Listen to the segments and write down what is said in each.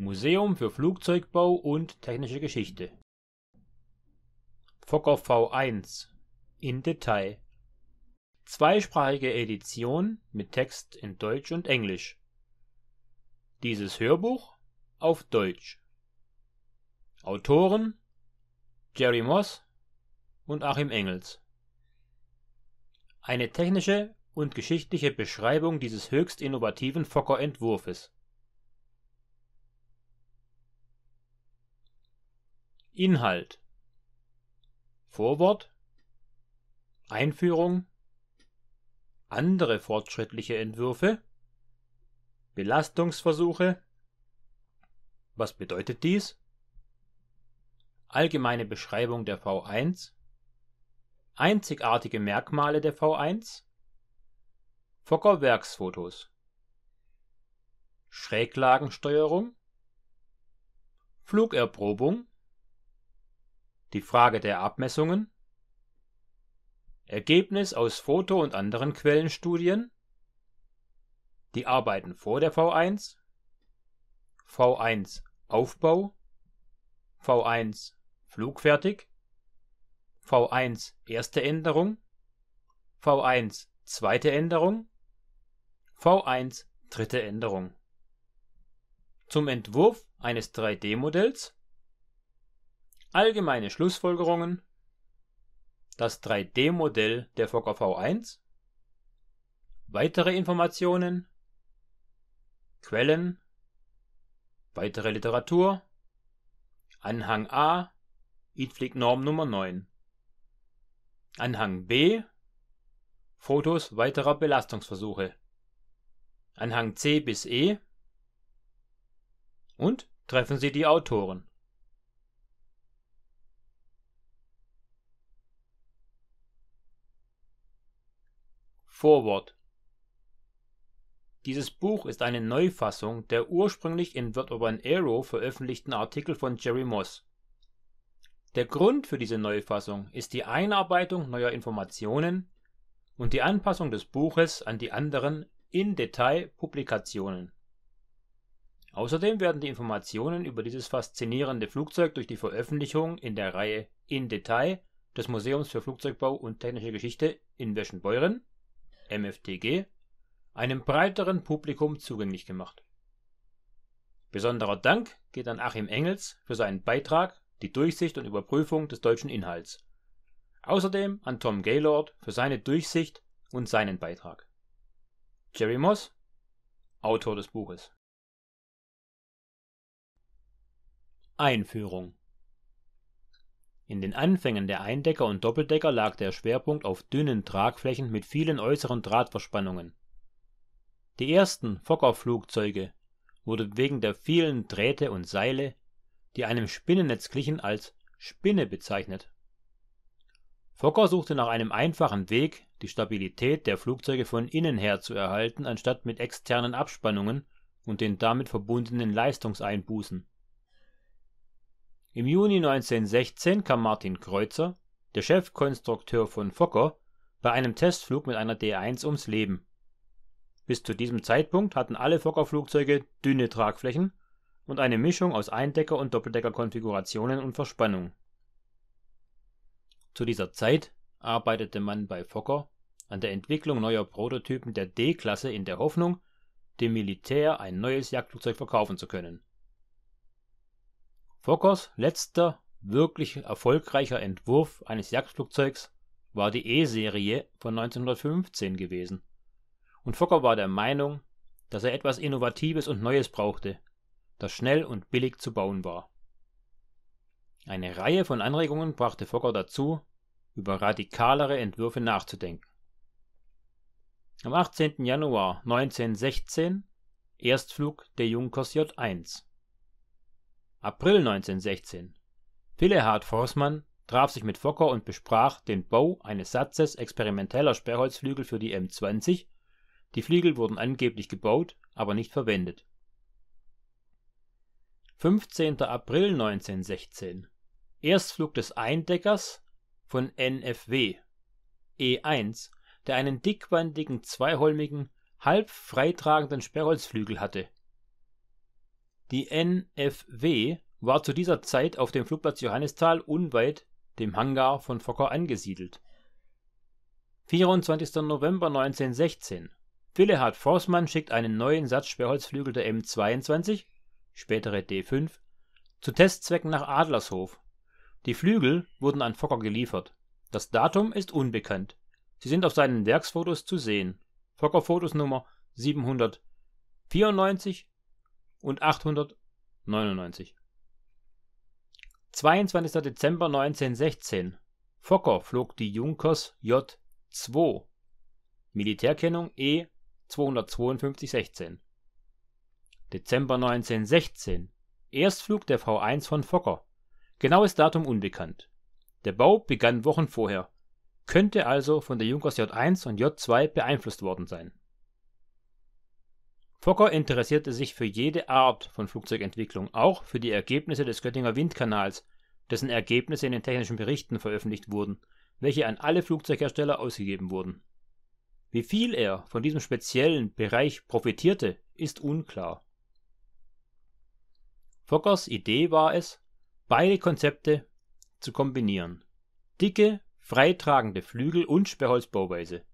Museum für Flugzeugbau und technische Geschichte. Fokker V1 in Detail. Zweisprachige Edition mit Text in Deutsch und Englisch. Dieses Hörbuch auf Deutsch. Autoren Jerry Moss und Achim Engels. Eine technische und geschichtliche Beschreibung dieses höchst innovativen Fokker-Entwurfes Inhalt Vorwort Einführung Andere fortschrittliche Entwürfe Belastungsversuche Was bedeutet dies? Allgemeine Beschreibung der V1 Einzigartige Merkmale der V1 Focke-Werksfotos Schräglagensteuerung Flugerprobung die Frage der Abmessungen Ergebnis aus Foto und anderen Quellenstudien Die Arbeiten vor der V1 V1-Aufbau V1 flugfertig V1 erste Änderung V1 zweite Änderung V1 dritte Änderung Zum Entwurf eines 3D-Modells Allgemeine Schlussfolgerungen. Das 3D-Modell der Fokker V1. Weitere Informationen. Quellen. Weitere Literatur. Anhang A. ITFLIG Norm Nummer 9. Anhang B. Fotos weiterer Belastungsversuche. Anhang C bis E. Und treffen Sie die Autoren Vorwort Dieses Buch ist eine Neufassung der ursprünglich in Word Urban Aero veröffentlichten Artikel von Jerry Moss. Der Grund für diese Neufassung ist die Einarbeitung neuer Informationen und die Anpassung des Buches an die anderen In-Detail-Publikationen. Außerdem werden die Informationen über dieses faszinierende Flugzeug durch die Veröffentlichung in der Reihe In Detail des Museums für Flugzeugbau und Technische Geschichte in Wäschenbeuren MFTG, einem breiteren Publikum zugänglich gemacht. Besonderer Dank geht an Achim Engels für seinen Beitrag Die Durchsicht und Überprüfung des deutschen Inhalts, außerdem an Tom Gaylord für seine Durchsicht und seinen Beitrag. Jerry Moss, Autor des Buches. Einführung in den Anfängen der Eindecker und Doppeldecker lag der Schwerpunkt auf dünnen Tragflächen mit vielen äußeren Drahtverspannungen. Die ersten Fokkerflugzeuge wurden wegen der vielen Drähte und Seile, die einem Spinnennetz glichen, als Spinne bezeichnet. Fokker suchte nach einem einfachen Weg, die Stabilität der Flugzeuge von innen her zu erhalten, anstatt mit externen Abspannungen und den damit verbundenen Leistungseinbußen im Juni 1916 kam Martin Kreuzer, der Chefkonstrukteur von Fokker, bei einem Testflug mit einer D-1 ums Leben. Bis zu diesem Zeitpunkt hatten alle Fokker-Flugzeuge dünne Tragflächen und eine Mischung aus Eindecker und Doppeldecker-Konfigurationen und Verspannung. Zu dieser Zeit arbeitete man bei Fokker an der Entwicklung neuer Prototypen der D-Klasse in der Hoffnung, dem Militär ein neues Jagdflugzeug verkaufen zu können Fokkers letzter wirklich erfolgreicher Entwurf eines Jagdflugzeugs war die E-Serie von 1915 gewesen, und Fokker war der Meinung, dass er etwas Innovatives und Neues brauchte, das schnell und billig zu bauen war. Eine Reihe von Anregungen brachte Fokker dazu, über radikalere Entwürfe nachzudenken. Am 18. Januar 1916 Erstflug der Junkers J1 April 1916 Willehard Forsmann traf sich mit Fokker und besprach den Bau eines Satzes experimenteller Sperrholzflügel für die M-20, die Flügel wurden angeblich gebaut, aber nicht verwendet. 15. April 1916 Erstflug des Eindeckers von NFW E1, der einen dickwandigen zweiholmigen, halb freitragenden Sperrholzflügel hatte die NFW war zu dieser Zeit auf dem Flugplatz Johannisthal unweit dem Hangar von Fokker angesiedelt. 24. November 1916 Willehard Forssmann schickt einen neuen Satz Sperrholzflügel der M-22 (spätere D-5) zu Testzwecken nach Adlershof. Die Flügel wurden an Fokker geliefert. Das Datum ist unbekannt. Sie sind auf seinen Werksfotos zu sehen (Fokker-Fotos Nummer 794 und 899. 22. Dezember 1916. Fokker flog die Junkers J-2. Militärkennung e 25216. Dezember 1916. Erstflug der V1 von Fokker. Genaues Datum unbekannt. Der Bau begann Wochen vorher, könnte also von der Junkers J1 und J2 beeinflusst worden sein Fokker interessierte sich für jede Art von Flugzeugentwicklung, auch für die Ergebnisse des Göttinger Windkanals, dessen Ergebnisse in den technischen Berichten veröffentlicht wurden, welche an alle Flugzeughersteller ausgegeben wurden. Wie viel er von diesem speziellen Bereich profitierte, ist unklar. Fokkers Idee war es, beide Konzepte zu kombinieren. Dicke, freitragende Flügel und Sperrholzbauweise.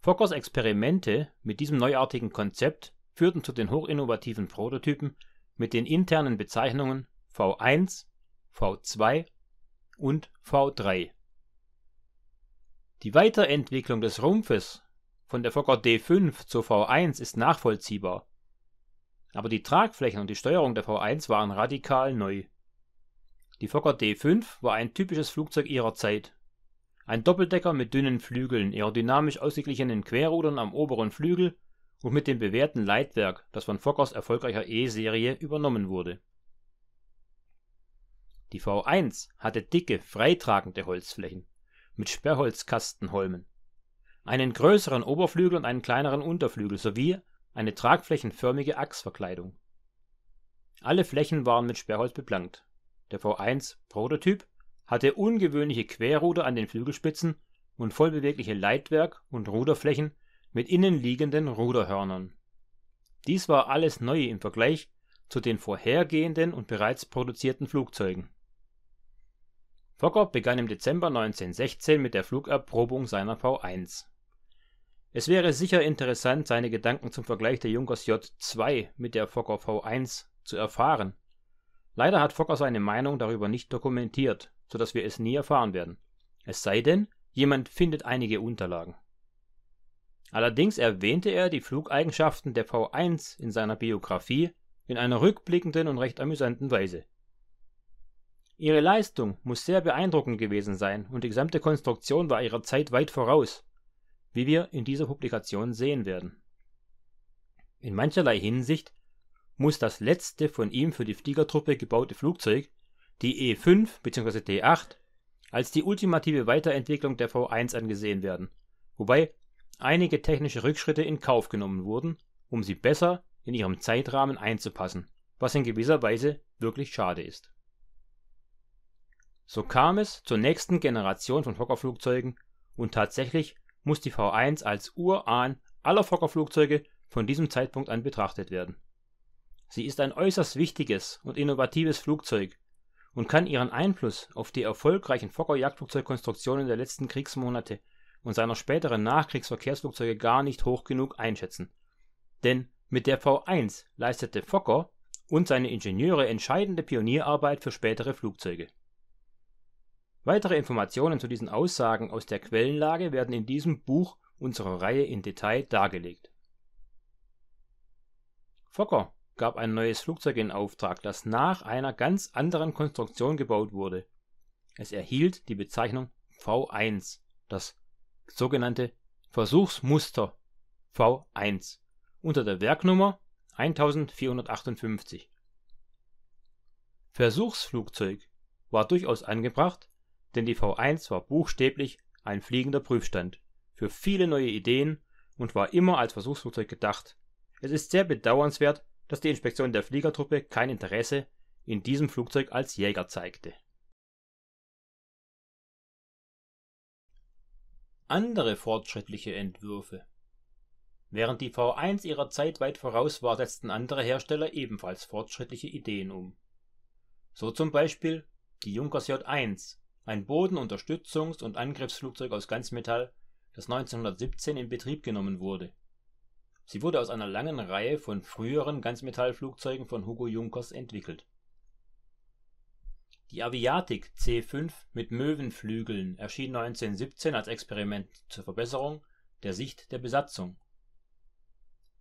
Fokkers Experimente mit diesem neuartigen Konzept führten zu den hochinnovativen Prototypen mit den internen Bezeichnungen V1, V2 und V3. Die Weiterentwicklung des Rumpfes von der Fokker D5 zur V1 ist nachvollziehbar, aber die Tragflächen und die Steuerung der V1 waren radikal neu. Die Fokker D5 war ein typisches Flugzeug ihrer Zeit ein Doppeldecker mit dünnen Flügeln, aerodynamisch ausgeglichenen Querrudern am oberen Flügel und mit dem bewährten Leitwerk, das von Fokkers erfolgreicher E-Serie übernommen wurde. Die V 1 hatte dicke, freitragende Holzflächen mit Sperrholzkastenholmen, einen größeren Oberflügel und einen kleineren Unterflügel sowie eine tragflächenförmige Achsverkleidung. Alle Flächen waren mit Sperrholz beplankt. Der V 1-Prototyp hatte ungewöhnliche Querruder an den Flügelspitzen und vollbewegliche Leitwerk und Ruderflächen mit innenliegenden Ruderhörnern. Dies war alles neu im Vergleich zu den vorhergehenden und bereits produzierten Flugzeugen. Fokker begann im Dezember 1916 mit der Flugerprobung seiner V1. Es wäre sicher interessant, seine Gedanken zum Vergleich der Junkers J2 mit der Fokker V1 zu erfahren Leider hat Fokker seine Meinung darüber nicht dokumentiert, so dass wir es nie erfahren werden. Es sei denn, jemand findet einige Unterlagen. Allerdings erwähnte er die Flugeigenschaften der V1 in seiner Biografie in einer rückblickenden und recht amüsanten Weise. Ihre Leistung muss sehr beeindruckend gewesen sein und die gesamte Konstruktion war ihrer Zeit weit voraus, wie wir in dieser Publikation sehen werden. In mancherlei Hinsicht muss das letzte von ihm für die Fliegertruppe gebaute Flugzeug, die E5 bzw. D8, als die ultimative Weiterentwicklung der V1 angesehen werden, wobei einige technische Rückschritte in Kauf genommen wurden, um sie besser in ihrem Zeitrahmen einzupassen, was in gewisser Weise wirklich schade ist. So kam es zur nächsten Generation von Fokkerflugzeugen und tatsächlich muss die V1 als Urahn aller Fokkerflugzeuge von diesem Zeitpunkt an betrachtet werden Sie ist ein äußerst wichtiges und innovatives Flugzeug und kann ihren Einfluss auf die erfolgreichen Fokker-Jagdflugzeugkonstruktionen der letzten Kriegsmonate und seiner späteren Nachkriegsverkehrsflugzeuge gar nicht hoch genug einschätzen. Denn mit der V1 leistete Fokker und seine Ingenieure entscheidende Pionierarbeit für spätere Flugzeuge. Weitere Informationen zu diesen Aussagen aus der Quellenlage werden in diesem Buch unserer Reihe in Detail dargelegt. Fokker gab ein neues Flugzeug in Auftrag, das nach einer ganz anderen Konstruktion gebaut wurde. Es erhielt die Bezeichnung V1, das sogenannte Versuchsmuster V1 unter der Werknummer 1458. Versuchsflugzeug war durchaus angebracht, denn die V1 war buchstäblich ein fliegender Prüfstand für viele neue Ideen und war immer als Versuchsflugzeug gedacht. Es ist sehr bedauernswert dass die Inspektion der Fliegertruppe kein Interesse in diesem Flugzeug als Jäger zeigte. Andere fortschrittliche Entwürfe Während die V1 ihrer Zeit weit voraus war, setzten andere Hersteller ebenfalls fortschrittliche Ideen um. So zum Beispiel die Junkers J1, ein Bodenunterstützungs- und Angriffsflugzeug aus Ganzmetall, das 1917 in Betrieb genommen wurde Sie wurde aus einer langen Reihe von früheren Ganzmetallflugzeugen von Hugo Junkers entwickelt. Die Aviatik C5 mit Möwenflügeln erschien 1917 als Experiment zur Verbesserung der Sicht der Besatzung.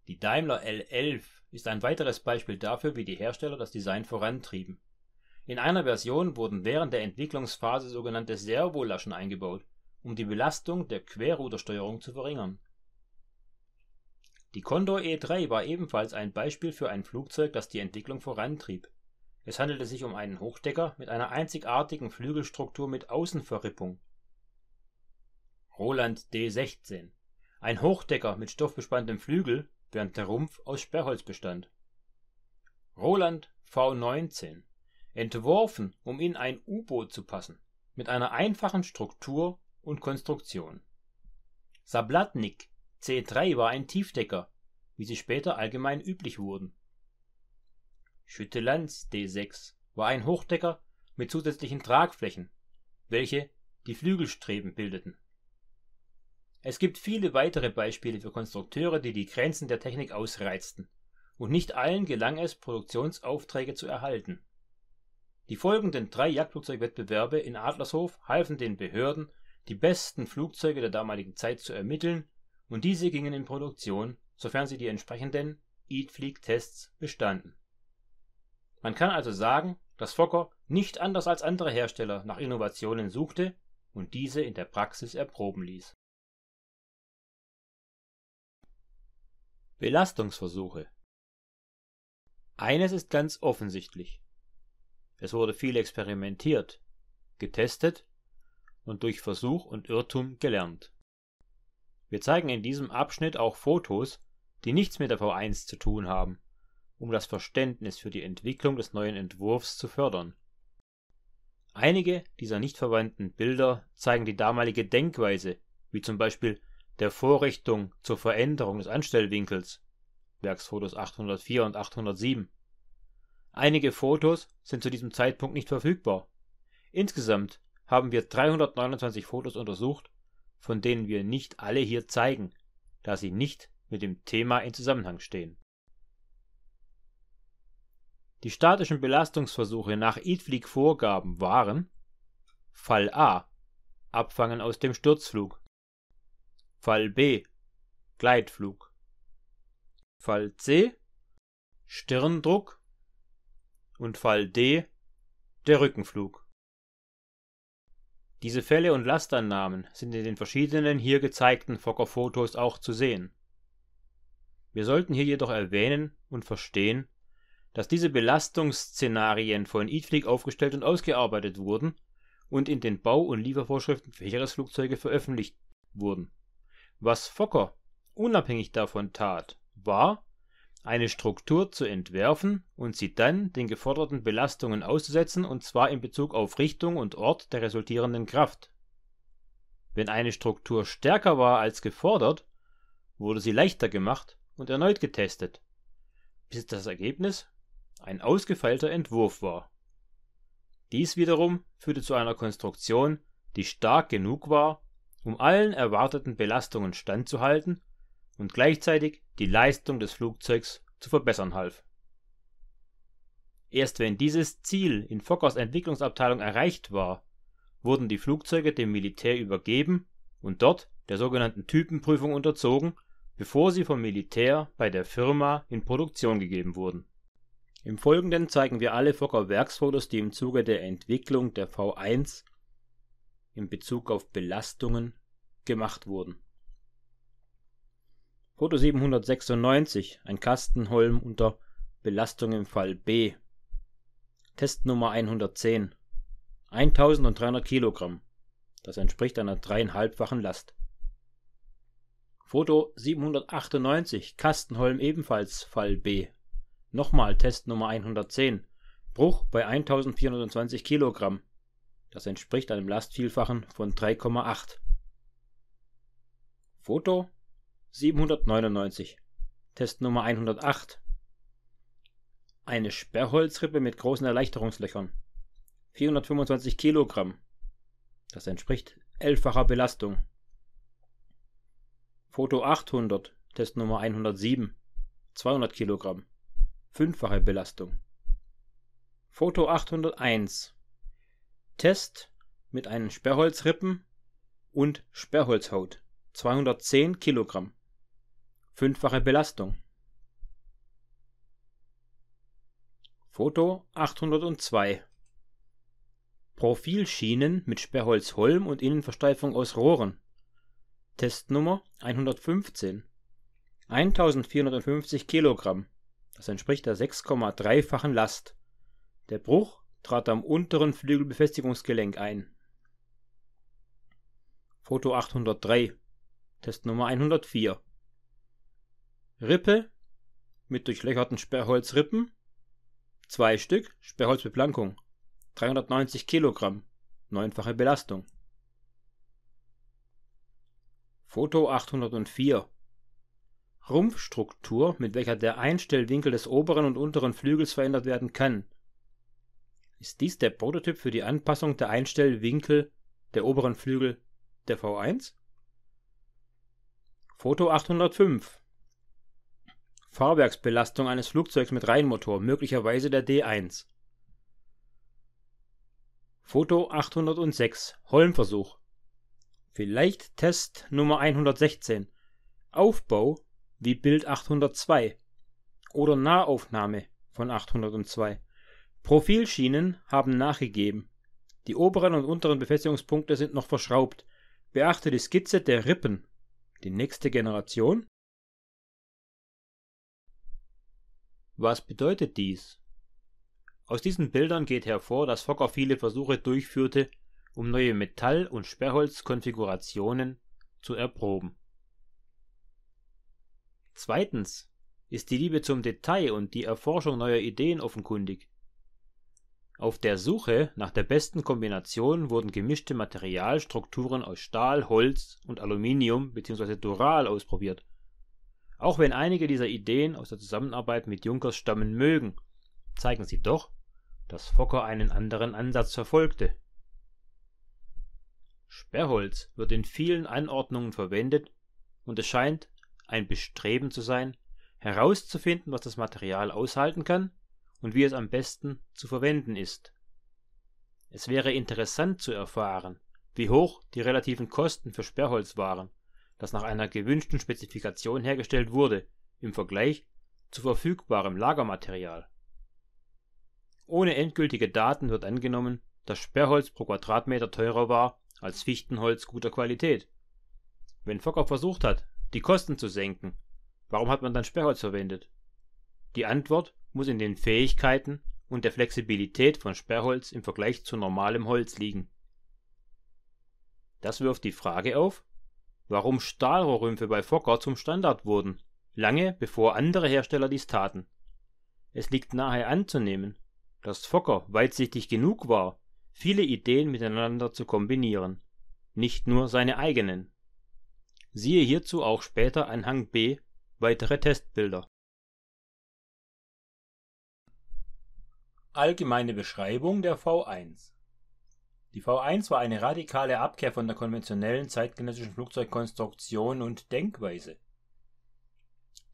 Die Daimler L11 ist ein weiteres Beispiel dafür, wie die Hersteller das Design vorantrieben. In einer Version wurden während der Entwicklungsphase sogenannte Servolaschen eingebaut, um die Belastung der Querrudersteuerung zu verringern die Condor E3 war ebenfalls ein Beispiel für ein Flugzeug, das die Entwicklung vorantrieb. Es handelte sich um einen Hochdecker mit einer einzigartigen Flügelstruktur mit Außenverrippung. Roland D16 Ein Hochdecker mit stoffbespanntem Flügel, während der Rumpf aus Sperrholz bestand. Roland V19 Entworfen, um in ein U-Boot zu passen, mit einer einfachen Struktur und Konstruktion. Sablatnik C3 war ein Tiefdecker, wie sie später allgemein üblich wurden. Schüttelanz D6 war ein Hochdecker mit zusätzlichen Tragflächen, welche die Flügelstreben bildeten. Es gibt viele weitere Beispiele für Konstrukteure, die die Grenzen der Technik ausreizten, und nicht allen gelang es, Produktionsaufträge zu erhalten. Die folgenden drei Jagdflugzeugwettbewerbe in Adlershof halfen den Behörden, die besten Flugzeuge der damaligen Zeit zu ermitteln und diese gingen in Produktion, sofern sie die entsprechenden Eat-Fleek-Tests bestanden. Man kann also sagen, dass Fokker nicht anders als andere Hersteller nach Innovationen suchte und diese in der Praxis erproben ließ. Belastungsversuche Eines ist ganz offensichtlich. Es wurde viel experimentiert, getestet und durch Versuch und Irrtum gelernt. Wir zeigen in diesem Abschnitt auch Fotos, die nichts mit der V1 zu tun haben, um das Verständnis für die Entwicklung des neuen Entwurfs zu fördern. Einige dieser nicht verwandten Bilder zeigen die damalige Denkweise, wie zum Beispiel der Vorrichtung zur Veränderung des Anstellwinkels (Werksfotos 804 und 807). Einige Fotos sind zu diesem Zeitpunkt nicht verfügbar. Insgesamt haben wir 329 Fotos untersucht von denen wir nicht alle hier zeigen, da sie nicht mit dem Thema in Zusammenhang stehen. Die statischen Belastungsversuche nach ITflieg-Vorgaben waren Fall A Abfangen aus dem Sturzflug Fall B Gleitflug Fall C Stirndruck und Fall D der Rückenflug diese Fälle und Lastannahmen sind in den verschiedenen hier gezeigten Fokker-Fotos auch zu sehen. Wir sollten hier jedoch erwähnen und verstehen, dass diese Belastungsszenarien von ITflieg aufgestellt und ausgearbeitet wurden und in den Bau- und Liefervorschriften für Heeresflugzeuge veröffentlicht wurden. Was Fokker unabhängig davon tat, war eine Struktur zu entwerfen und sie dann den geforderten Belastungen auszusetzen, und zwar in Bezug auf Richtung und Ort der resultierenden Kraft. Wenn eine Struktur stärker war als gefordert, wurde sie leichter gemacht und erneut getestet, bis das Ergebnis ein ausgefeilter Entwurf war. Dies wiederum führte zu einer Konstruktion, die stark genug war, um allen erwarteten Belastungen standzuhalten und gleichzeitig die Leistung des Flugzeugs zu verbessern half. Erst wenn dieses Ziel in Fokkers Entwicklungsabteilung erreicht war, wurden die Flugzeuge dem Militär übergeben und dort der sogenannten Typenprüfung unterzogen, bevor sie vom Militär bei der Firma in Produktion gegeben wurden. Im Folgenden zeigen wir alle Fokker Werksfotos, die im Zuge der Entwicklung der V1 in Bezug auf Belastungen gemacht wurden Foto 796, ein Kastenholm unter Belastung im Fall B. Test Nummer 110. 1300 Kilogramm. Das entspricht einer dreieinhalbfachen Last. Foto 798, Kastenholm ebenfalls Fall B. Nochmal Test Nummer 110. Bruch bei 1420 Kilogramm. Das entspricht einem Lastvielfachen von 3,8. Foto 799. Test Nummer 108. Eine Sperrholzrippe mit großen Erleichterungslöchern. 425 Kilogramm. Das entspricht elffacher Belastung. Foto 800, Test Nummer 107. 200 Kilogramm. Fünffache Belastung. Foto 801. Test mit einem Sperrholzrippen und Sperrholzhaut. 210 Kilogramm fünffache Belastung. Foto 802 Profilschienen mit Sperrholzholm und Innenversteifung aus Rohren. Testnummer 115. 1450 Kilogramm. Das entspricht der 6,3-fachen Last. Der Bruch trat am unteren Flügelbefestigungsgelenk ein. Foto 803. Testnummer 104. Rippe mit durchlöcherten Sperrholzrippen, zwei Stück Sperrholzbeplankung, 390 Kilogramm, neunfache Belastung. Foto 804 Rumpfstruktur, mit welcher der Einstellwinkel des oberen und unteren Flügels verändert werden kann. Ist dies der Prototyp für die Anpassung der Einstellwinkel der oberen Flügel der V1? Foto 805 Fahrwerksbelastung eines Flugzeugs mit Reihenmotor, möglicherweise der D1. Foto 806 Holmversuch. Vielleicht Test Nummer 116. Aufbau wie Bild 802 oder Nahaufnahme von 802. Profilschienen haben nachgegeben. Die oberen und unteren Befestigungspunkte sind noch verschraubt. Beachte die Skizze der Rippen. Die nächste Generation Was bedeutet dies? Aus diesen Bildern geht hervor, dass Fokker viele Versuche durchführte, um neue Metall und Sperrholzkonfigurationen zu erproben. Zweitens ist die Liebe zum Detail und die Erforschung neuer Ideen offenkundig. Auf der Suche nach der besten Kombination wurden gemischte Materialstrukturen aus Stahl, Holz und Aluminium bzw. Dural ausprobiert auch wenn einige dieser Ideen aus der Zusammenarbeit mit Junkers stammen mögen, zeigen sie doch, dass Fokker einen anderen Ansatz verfolgte. Sperrholz wird in vielen Anordnungen verwendet und es scheint ein Bestreben zu sein, herauszufinden, was das Material aushalten kann und wie es am besten zu verwenden ist. Es wäre interessant zu erfahren, wie hoch die relativen Kosten für Sperrholz waren das nach einer gewünschten Spezifikation hergestellt wurde, im Vergleich zu verfügbarem Lagermaterial. Ohne endgültige Daten wird angenommen, dass Sperrholz pro Quadratmeter teurer war als Fichtenholz guter Qualität. Wenn Fokker versucht hat, die Kosten zu senken, warum hat man dann Sperrholz verwendet? Die Antwort muss in den Fähigkeiten und der Flexibilität von Sperrholz im Vergleich zu normalem Holz liegen. Das wirft die Frage auf warum Stahlrohrrümpfe bei Fokker zum Standard wurden, lange bevor andere Hersteller dies taten. Es liegt nahe anzunehmen, dass Fokker weitsichtig genug war, viele Ideen miteinander zu kombinieren, nicht nur seine eigenen. Siehe hierzu auch später Anhang B weitere Testbilder. Allgemeine Beschreibung der V1 die V1 war eine radikale Abkehr von der konventionellen zeitgenössischen Flugzeugkonstruktion und Denkweise.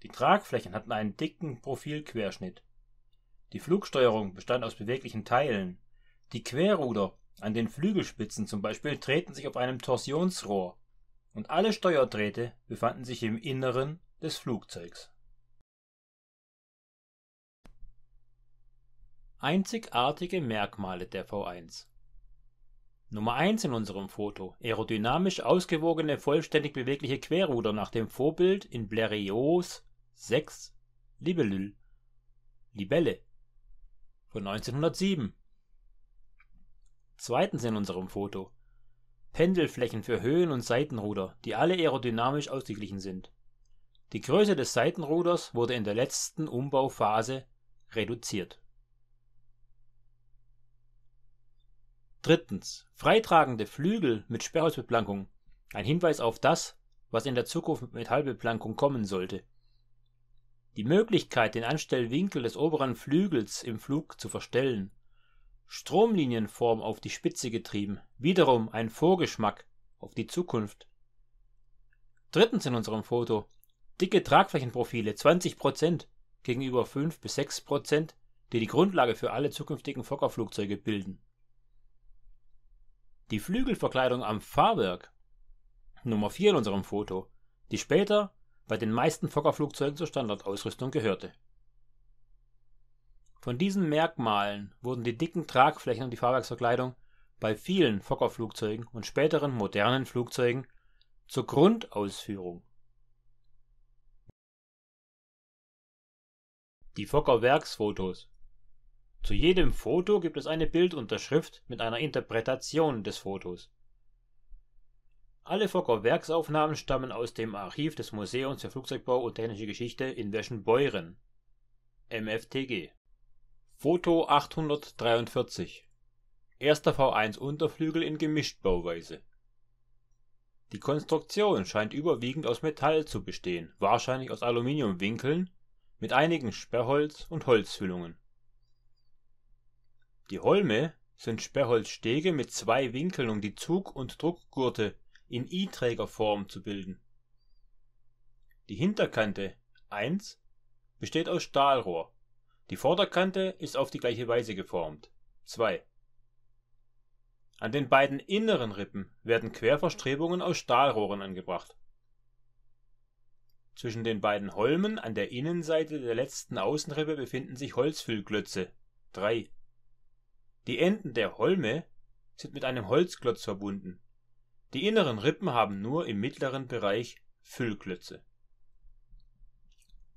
Die Tragflächen hatten einen dicken Profilquerschnitt. Die Flugsteuerung bestand aus beweglichen Teilen. Die Querruder an den Flügelspitzen zum Beispiel drehten sich auf einem Torsionsrohr und alle Steuerdrähte befanden sich im Inneren des Flugzeugs. Einzigartige Merkmale der V1 Nummer 1 in unserem Foto. Aerodynamisch ausgewogene, vollständig bewegliche Querruder nach dem Vorbild in Blériots 6 Libellül. Libelle von 1907. Zweitens in unserem Foto. Pendelflächen für Höhen- und Seitenruder, die alle aerodynamisch ausgeglichen sind. Die Größe des Seitenruders wurde in der letzten Umbauphase reduziert Drittens. Freitragende Flügel mit Sperrholzbeplankung. Ein Hinweis auf das, was in der Zukunft mit Metallbeplankung kommen sollte. Die Möglichkeit, den Anstellwinkel des oberen Flügels im Flug zu verstellen. Stromlinienform auf die Spitze getrieben. Wiederum ein Vorgeschmack auf die Zukunft. Drittens in unserem Foto. Dicke Tragflächenprofile 20% gegenüber 5 bis 6%, die die Grundlage für alle zukünftigen Fokkerflugzeuge bilden die Flügelverkleidung am Fahrwerk, Nummer 4 in unserem Foto, die später bei den meisten Fokkerflugzeugen zur Standardausrüstung gehörte. Von diesen Merkmalen wurden die dicken Tragflächen und die Fahrwerksverkleidung bei vielen Fokkerflugzeugen und späteren modernen Flugzeugen zur Grundausführung. Die Fokker-Werksfotos zu jedem Foto gibt es eine Bildunterschrift mit einer Interpretation des Fotos. Alle Fokker-Werksaufnahmen stammen aus dem Archiv des Museums für Flugzeugbau und Technische Geschichte in Wäschenbeuren (MFTG). Foto 843: Erster V1-Unterflügel in Gemischtbauweise. Die Konstruktion scheint überwiegend aus Metall zu bestehen, wahrscheinlich aus Aluminiumwinkeln mit einigen Sperrholz und Holzfüllungen die Holme sind Sperrholzstege mit zwei Winkeln um die Zug- und Druckgurte in I-Trägerform zu bilden. Die Hinterkante (1) besteht aus Stahlrohr, die Vorderkante ist auf die gleiche Weise geformt (2). An den beiden inneren Rippen werden Querverstrebungen aus Stahlrohren angebracht. Zwischen den beiden Holmen an der Innenseite der letzten Außenrippe befinden sich Holzfüllglötze. (3 die Enden der Holme sind mit einem Holzklotz verbunden, die inneren Rippen haben nur im mittleren Bereich Füllklötze.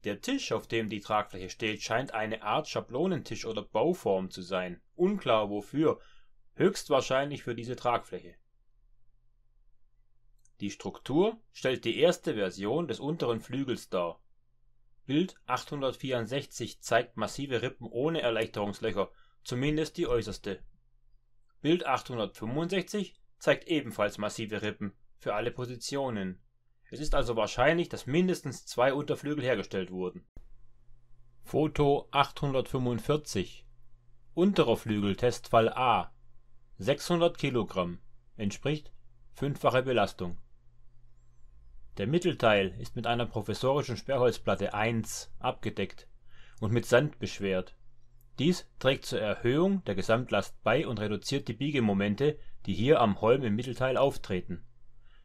Der Tisch, auf dem die Tragfläche steht, scheint eine Art Schablonentisch oder Bauform zu sein, unklar wofür, höchstwahrscheinlich für diese Tragfläche. Die Struktur stellt die erste Version des unteren Flügels dar. Bild 864 zeigt massive Rippen ohne Erleichterungslöcher zumindest die äußerste. Bild 865 zeigt ebenfalls massive Rippen für alle Positionen. Es ist also wahrscheinlich, dass mindestens zwei Unterflügel hergestellt wurden. Foto 845 Unterer Flügel Testfall A 600 Kilogramm entspricht fünffache Belastung. Der Mittelteil ist mit einer professorischen Sperrholzplatte 1 abgedeckt und mit Sand beschwert. Dies trägt zur Erhöhung der Gesamtlast bei und reduziert die Biegemomente, die hier am Holm im Mittelteil auftreten.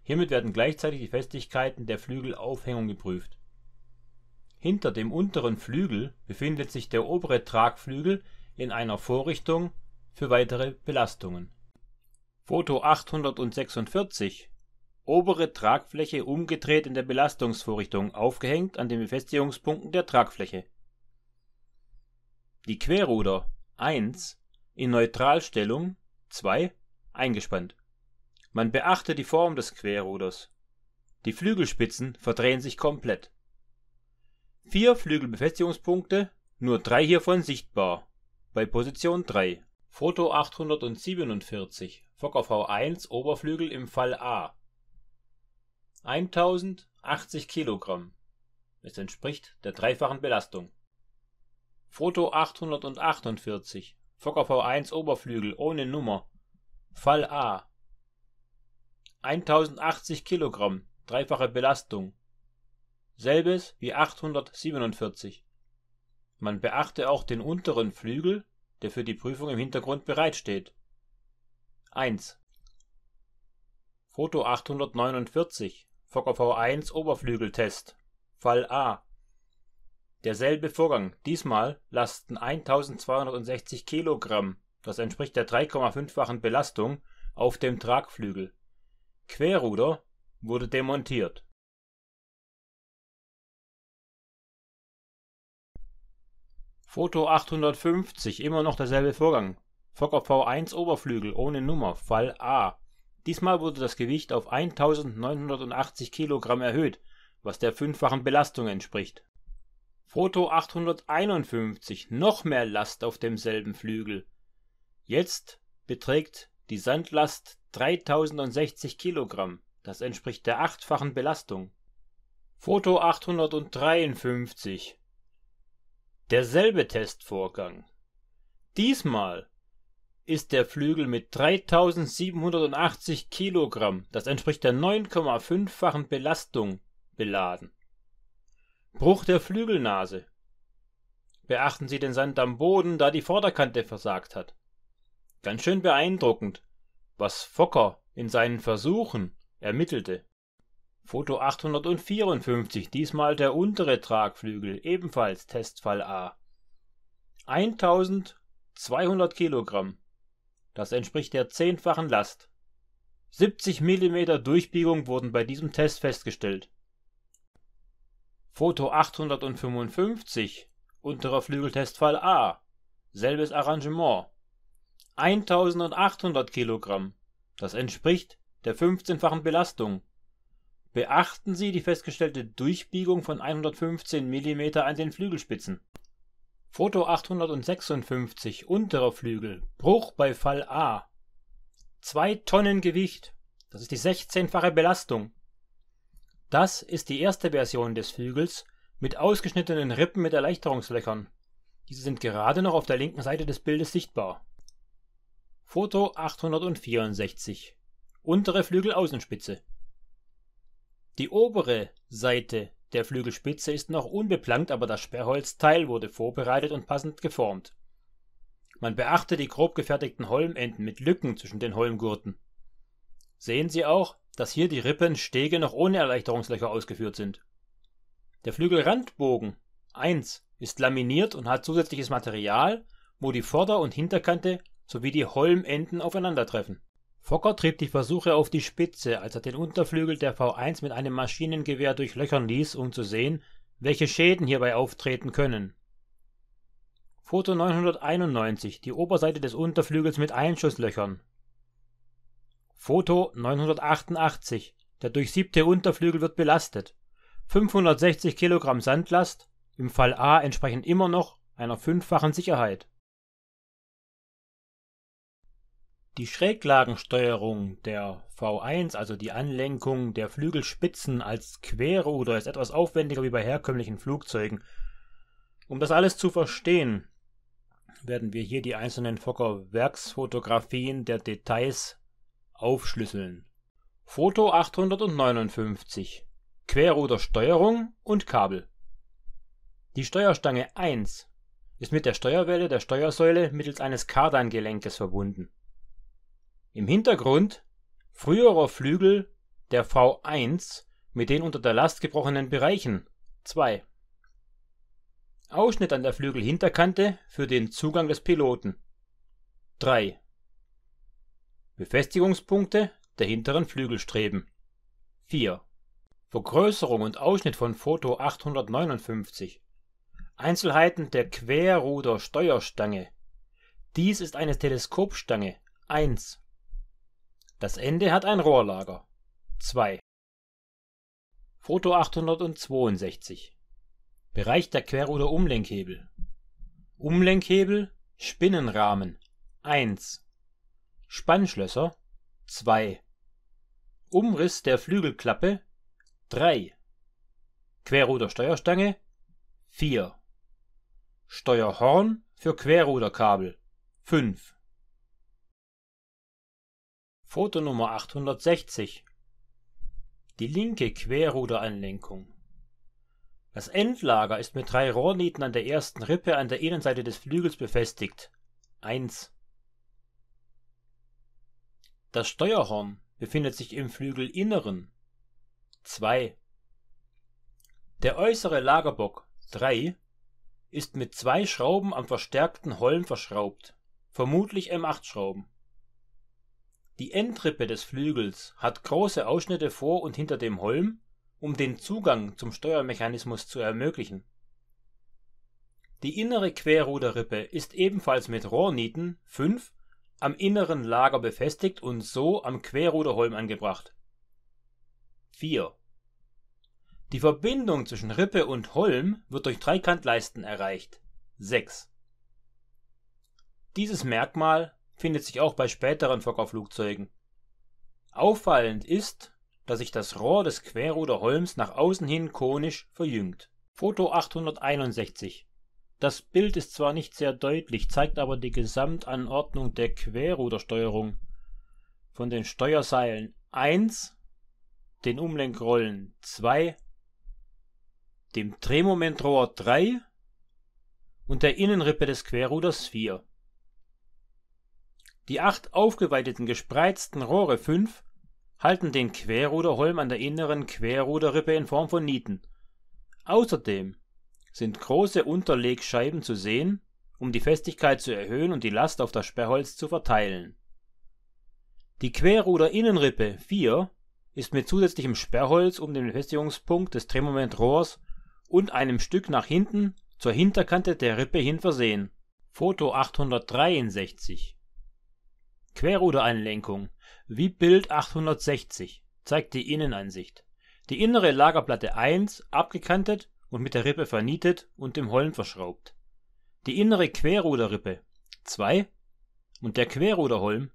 Hiermit werden gleichzeitig die Festigkeiten der Flügelaufhängung geprüft. Hinter dem unteren Flügel befindet sich der obere Tragflügel in einer Vorrichtung für weitere Belastungen. Foto 846 Obere Tragfläche umgedreht in der Belastungsvorrichtung, aufgehängt an den Befestigungspunkten der Tragfläche die Querruder 1 in Neutralstellung 2 eingespannt. Man beachte die Form des Querruders. Die Flügelspitzen verdrehen sich komplett. Vier Flügelbefestigungspunkte, nur drei hiervon sichtbar. Bei Position 3. Foto 847, Fokker V1 Oberflügel im Fall A. 1080 Kilogramm. Es entspricht der dreifachen Belastung Foto 848, Fokker V1 Oberflügel ohne Nummer, Fall A. 1080 Kilogramm, dreifache Belastung. Selbes wie 847. Man beachte auch den unteren Flügel, der für die Prüfung im Hintergrund bereitsteht. 1. Foto 849, Fokker V1 Oberflügeltest, Fall A. Derselbe Vorgang, diesmal lasten 1260 kg (das entspricht der 3,5-fachen Belastung) auf dem Tragflügel. Querruder wurde demontiert Foto 850, immer noch derselbe Vorgang. Fokker V1 Oberflügel ohne Nummer, Fall A. Diesmal wurde das Gewicht auf 1980 kg erhöht, was der 5-fachen Belastung entspricht Foto 851 noch mehr Last auf demselben Flügel. Jetzt beträgt die Sandlast 3060 Kilogramm. Das entspricht der achtfachen Belastung. Foto 853. Derselbe Testvorgang. Diesmal ist der Flügel mit 3780 Kilogramm, das entspricht der 9,5-fachen Belastung, beladen Bruch der Flügelnase. Beachten Sie den Sand am Boden, da die Vorderkante versagt hat. Ganz schön beeindruckend, was Fokker in seinen Versuchen ermittelte. Foto 854, diesmal der untere Tragflügel, ebenfalls Testfall A. 1200 Kilogramm. Das entspricht der zehnfachen Last. 70 Millimeter Durchbiegung wurden bei diesem Test festgestellt Foto 855, unterer Flügeltestfall A, selbes Arrangement. 1800 Kilogramm, das entspricht der 15-fachen Belastung. Beachten Sie die festgestellte Durchbiegung von 115 mm an den Flügelspitzen. Foto 856, unterer Flügel, Bruch bei Fall A. 2 Tonnen Gewicht, das ist die 16-fache Belastung. Das ist die erste Version des Flügels mit ausgeschnittenen Rippen mit Erleichterungslöchern. Diese sind gerade noch auf der linken Seite des Bildes sichtbar. Foto 864 Untere Flügelaußenspitze Die obere Seite der Flügelspitze ist noch unbeplankt, aber das Sperrholzteil wurde vorbereitet und passend geformt. Man beachte die grob gefertigten Holmenden mit Lücken zwischen den Holmgurten. Sehen Sie auch dass hier die Rippenstege noch ohne Erleichterungslöcher ausgeführt sind. Der Flügelrandbogen 1 ist laminiert und hat zusätzliches Material, wo die Vorder- und Hinterkante sowie die Holmenden aufeinandertreffen. Fokker trieb die Versuche auf die Spitze, als er den Unterflügel der V1 mit einem Maschinengewehr durchlöchern ließ, um zu sehen, welche Schäden hierbei auftreten können. Foto 991, die Oberseite des Unterflügels mit Einschusslöchern. Foto 988. Der durchsiebte Unterflügel wird belastet. 560 Kilogramm Sandlast, im Fall A entsprechend immer noch einer fünffachen Sicherheit. Die Schräglagensteuerung der V1, also die Anlenkung der Flügelspitzen als Querruder, ist etwas aufwendiger wie bei herkömmlichen Flugzeugen. Um das alles zu verstehen, werden wir hier die einzelnen Fokker-Werksfotografien der Details Aufschlüsseln. Foto 859. Querrudersteuerung und Kabel. Die Steuerstange 1 ist mit der Steuerwelle der Steuersäule mittels eines Kardangelenkes verbunden. Im Hintergrund früherer Flügel der V1 mit den unter der Last gebrochenen Bereichen 2. Ausschnitt an der Flügelhinterkante für den Zugang des Piloten 3. Befestigungspunkte der hinteren Flügelstreben. 4. Vergrößerung und Ausschnitt von Foto 859. Einzelheiten der Querruder-Steuerstange. Dies ist eine Teleskopstange 1. Das Ende hat ein Rohrlager 2. Foto 862. Bereich der Querruder-Umlenkhebel. Umlenkhebel, Spinnenrahmen 1. Spannschlösser 2 Umriss der Flügelklappe 3 Querrudersteuerstange 4 Steuerhorn für Querruderkabel 5 Foto Nummer 860 Die linke Querruderanlenkung Das Endlager ist mit drei Rohrnieten an der ersten Rippe an der Innenseite des Flügels befestigt (1 das Steuerhorn befindet sich im Flügelinneren 2. Der äußere Lagerbock 3 ist mit zwei Schrauben am verstärkten Holm verschraubt, vermutlich M8-Schrauben. Die Endrippe des Flügels hat große Ausschnitte vor und hinter dem Holm, um den Zugang zum Steuermechanismus zu ermöglichen. Die innere Querruderrippe ist ebenfalls mit Rohrnieten (5 am inneren Lager befestigt und so am Querruderholm angebracht. 4. Die Verbindung zwischen Rippe und Holm wird durch Dreikantleisten erreicht. 6. Dieses Merkmal findet sich auch bei späteren Fokkerflugzeugen. Auffallend ist, dass sich das Rohr des Querruderholms nach außen hin konisch verjüngt. Foto 861 das Bild ist zwar nicht sehr deutlich, zeigt aber die Gesamtanordnung der Querrudersteuerung von den Steuerseilen 1, den Umlenkrollen 2, dem Drehmomentrohr 3 und der Innenrippe des Querruders 4. Die acht aufgeweiteten gespreizten Rohre 5 halten den Querruderholm an der inneren Querruderrippe in Form von Nieten. Außerdem sind große Unterlegscheiben zu sehen, um die Festigkeit zu erhöhen und die Last auf das Sperrholz zu verteilen. Die Querruderinnenrippe 4 ist mit zusätzlichem Sperrholz um den Befestigungspunkt des Drehmomentrohrs und einem Stück nach hinten zur Hinterkante der Rippe hin versehen. Foto 863 Querrudereinlenkung wie Bild 860 zeigt die Innenansicht. Die innere Lagerplatte 1 abgekantet und mit der Rippe vernietet und dem Holm verschraubt. Die innere Querruderrippe zwei und der Querruderholm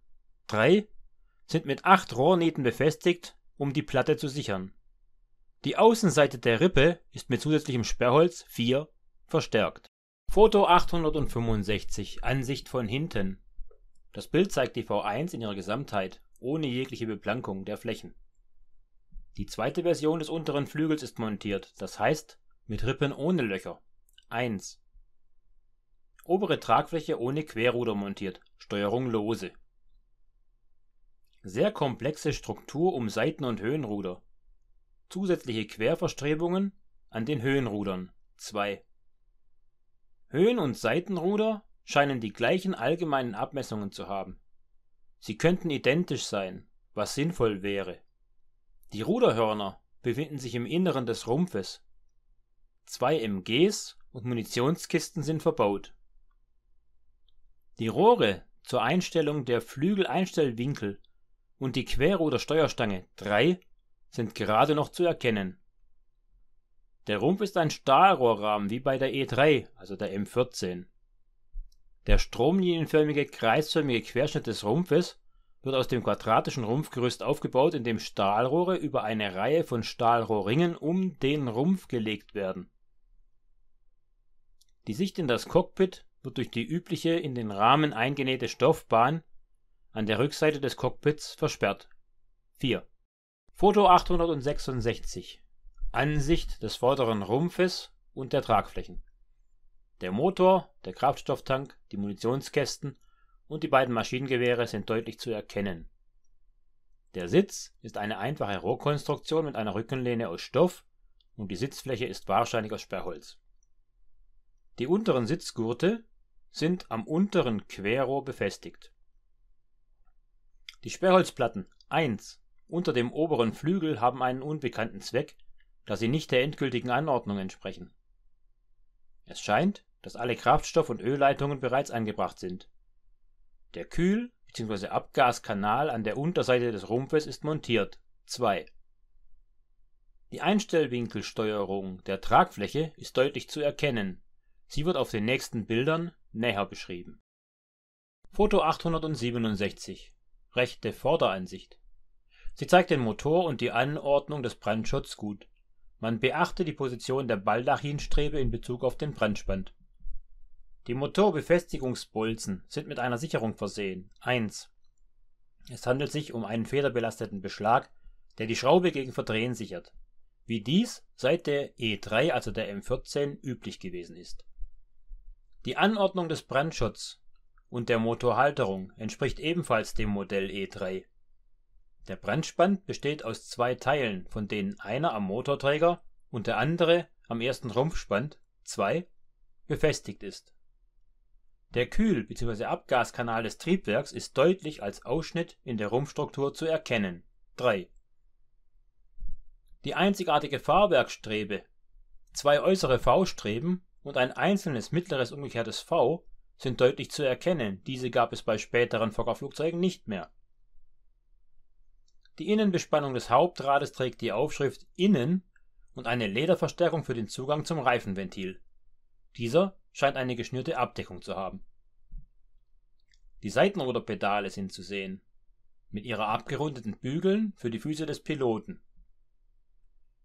drei sind mit acht Rohrnähten befestigt, um die Platte zu sichern. Die Außenseite der Rippe ist mit zusätzlichem Sperrholz vier verstärkt. Foto 865 Ansicht von hinten. Das Bild zeigt die V1 in ihrer Gesamtheit, ohne jegliche Beplankung der Flächen. Die zweite Version des unteren Flügels ist montiert, das heißt, mit Rippen ohne Löcher. 1. Obere Tragfläche ohne Querruder montiert, Steuerung lose. Sehr komplexe Struktur um Seiten- und Höhenruder. Zusätzliche Querverstrebungen an den Höhenrudern. 2. Höhen- und Seitenruder scheinen die gleichen allgemeinen Abmessungen zu haben. Sie könnten identisch sein, was sinnvoll wäre. Die Ruderhörner befinden sich im Inneren des Rumpfes Zwei MGs und Munitionskisten sind verbaut. Die Rohre zur Einstellung der Flügeleinstellwinkel und die Querruder Steuerstange 3 sind gerade noch zu erkennen. Der Rumpf ist ein Stahlrohrrahmen wie bei der E3, also der M14. Der stromlinienförmige, kreisförmige Querschnitt des Rumpfes wird aus dem quadratischen Rumpfgerüst aufgebaut, indem Stahlrohre über eine Reihe von Stahlrohrringen um den Rumpf gelegt werden die Sicht in das Cockpit wird durch die übliche in den Rahmen eingenähte Stoffbahn an der Rückseite des Cockpits versperrt. 4. Foto 866 Ansicht des vorderen Rumpfes und der Tragflächen. Der Motor, der Kraftstofftank, die Munitionskästen und die beiden Maschinengewehre sind deutlich zu erkennen. Der Sitz ist eine einfache Rohrkonstruktion mit einer Rückenlehne aus Stoff und die Sitzfläche ist wahrscheinlich aus Sperrholz die unteren Sitzgurte sind am unteren Querrohr befestigt. Die Sperrholzplatten 1 unter dem oberen Flügel haben einen unbekannten Zweck, da sie nicht der endgültigen Anordnung entsprechen. Es scheint, dass alle Kraftstoff- und Ölleitungen bereits angebracht sind. Der Kühl- bzw. Abgaskanal an der Unterseite des Rumpfes ist montiert. 2. Die Einstellwinkelsteuerung der Tragfläche ist deutlich zu erkennen Sie wird auf den nächsten Bildern näher beschrieben. Foto 867 Rechte Vorderansicht Sie zeigt den Motor und die Anordnung des Brandschutz gut. Man beachte die Position der Baldachinstrebe in Bezug auf den Brandspann. Die Motorbefestigungsbolzen sind mit einer Sicherung versehen. 1. Es handelt sich um einen federbelasteten Beschlag, der die Schraube gegen Verdrehen sichert, wie dies seit der E3, also der M14, üblich gewesen ist die Anordnung des Bremsschutzes und der Motorhalterung entspricht ebenfalls dem Modell E3. Der Bremsspann besteht aus zwei Teilen, von denen einer am Motorträger und der andere am ersten Rumpfspann (2) befestigt ist. Der Kühl bzw. Abgaskanal des Triebwerks ist deutlich als Ausschnitt in der Rumpfstruktur zu erkennen (3). Die einzigartige Fahrwerkstrebe, zwei äußere V-Streben und ein einzelnes mittleres umgekehrtes V sind deutlich zu erkennen, diese gab es bei späteren Fokkerflugzeugen nicht mehr. Die Innenbespannung des Hauptrades trägt die Aufschrift Innen und eine Lederverstärkung für den Zugang zum Reifenventil. Dieser scheint eine geschnürte Abdeckung zu haben. Die Seitenruderpedale sind zu sehen, mit ihrer abgerundeten Bügeln für die Füße des Piloten.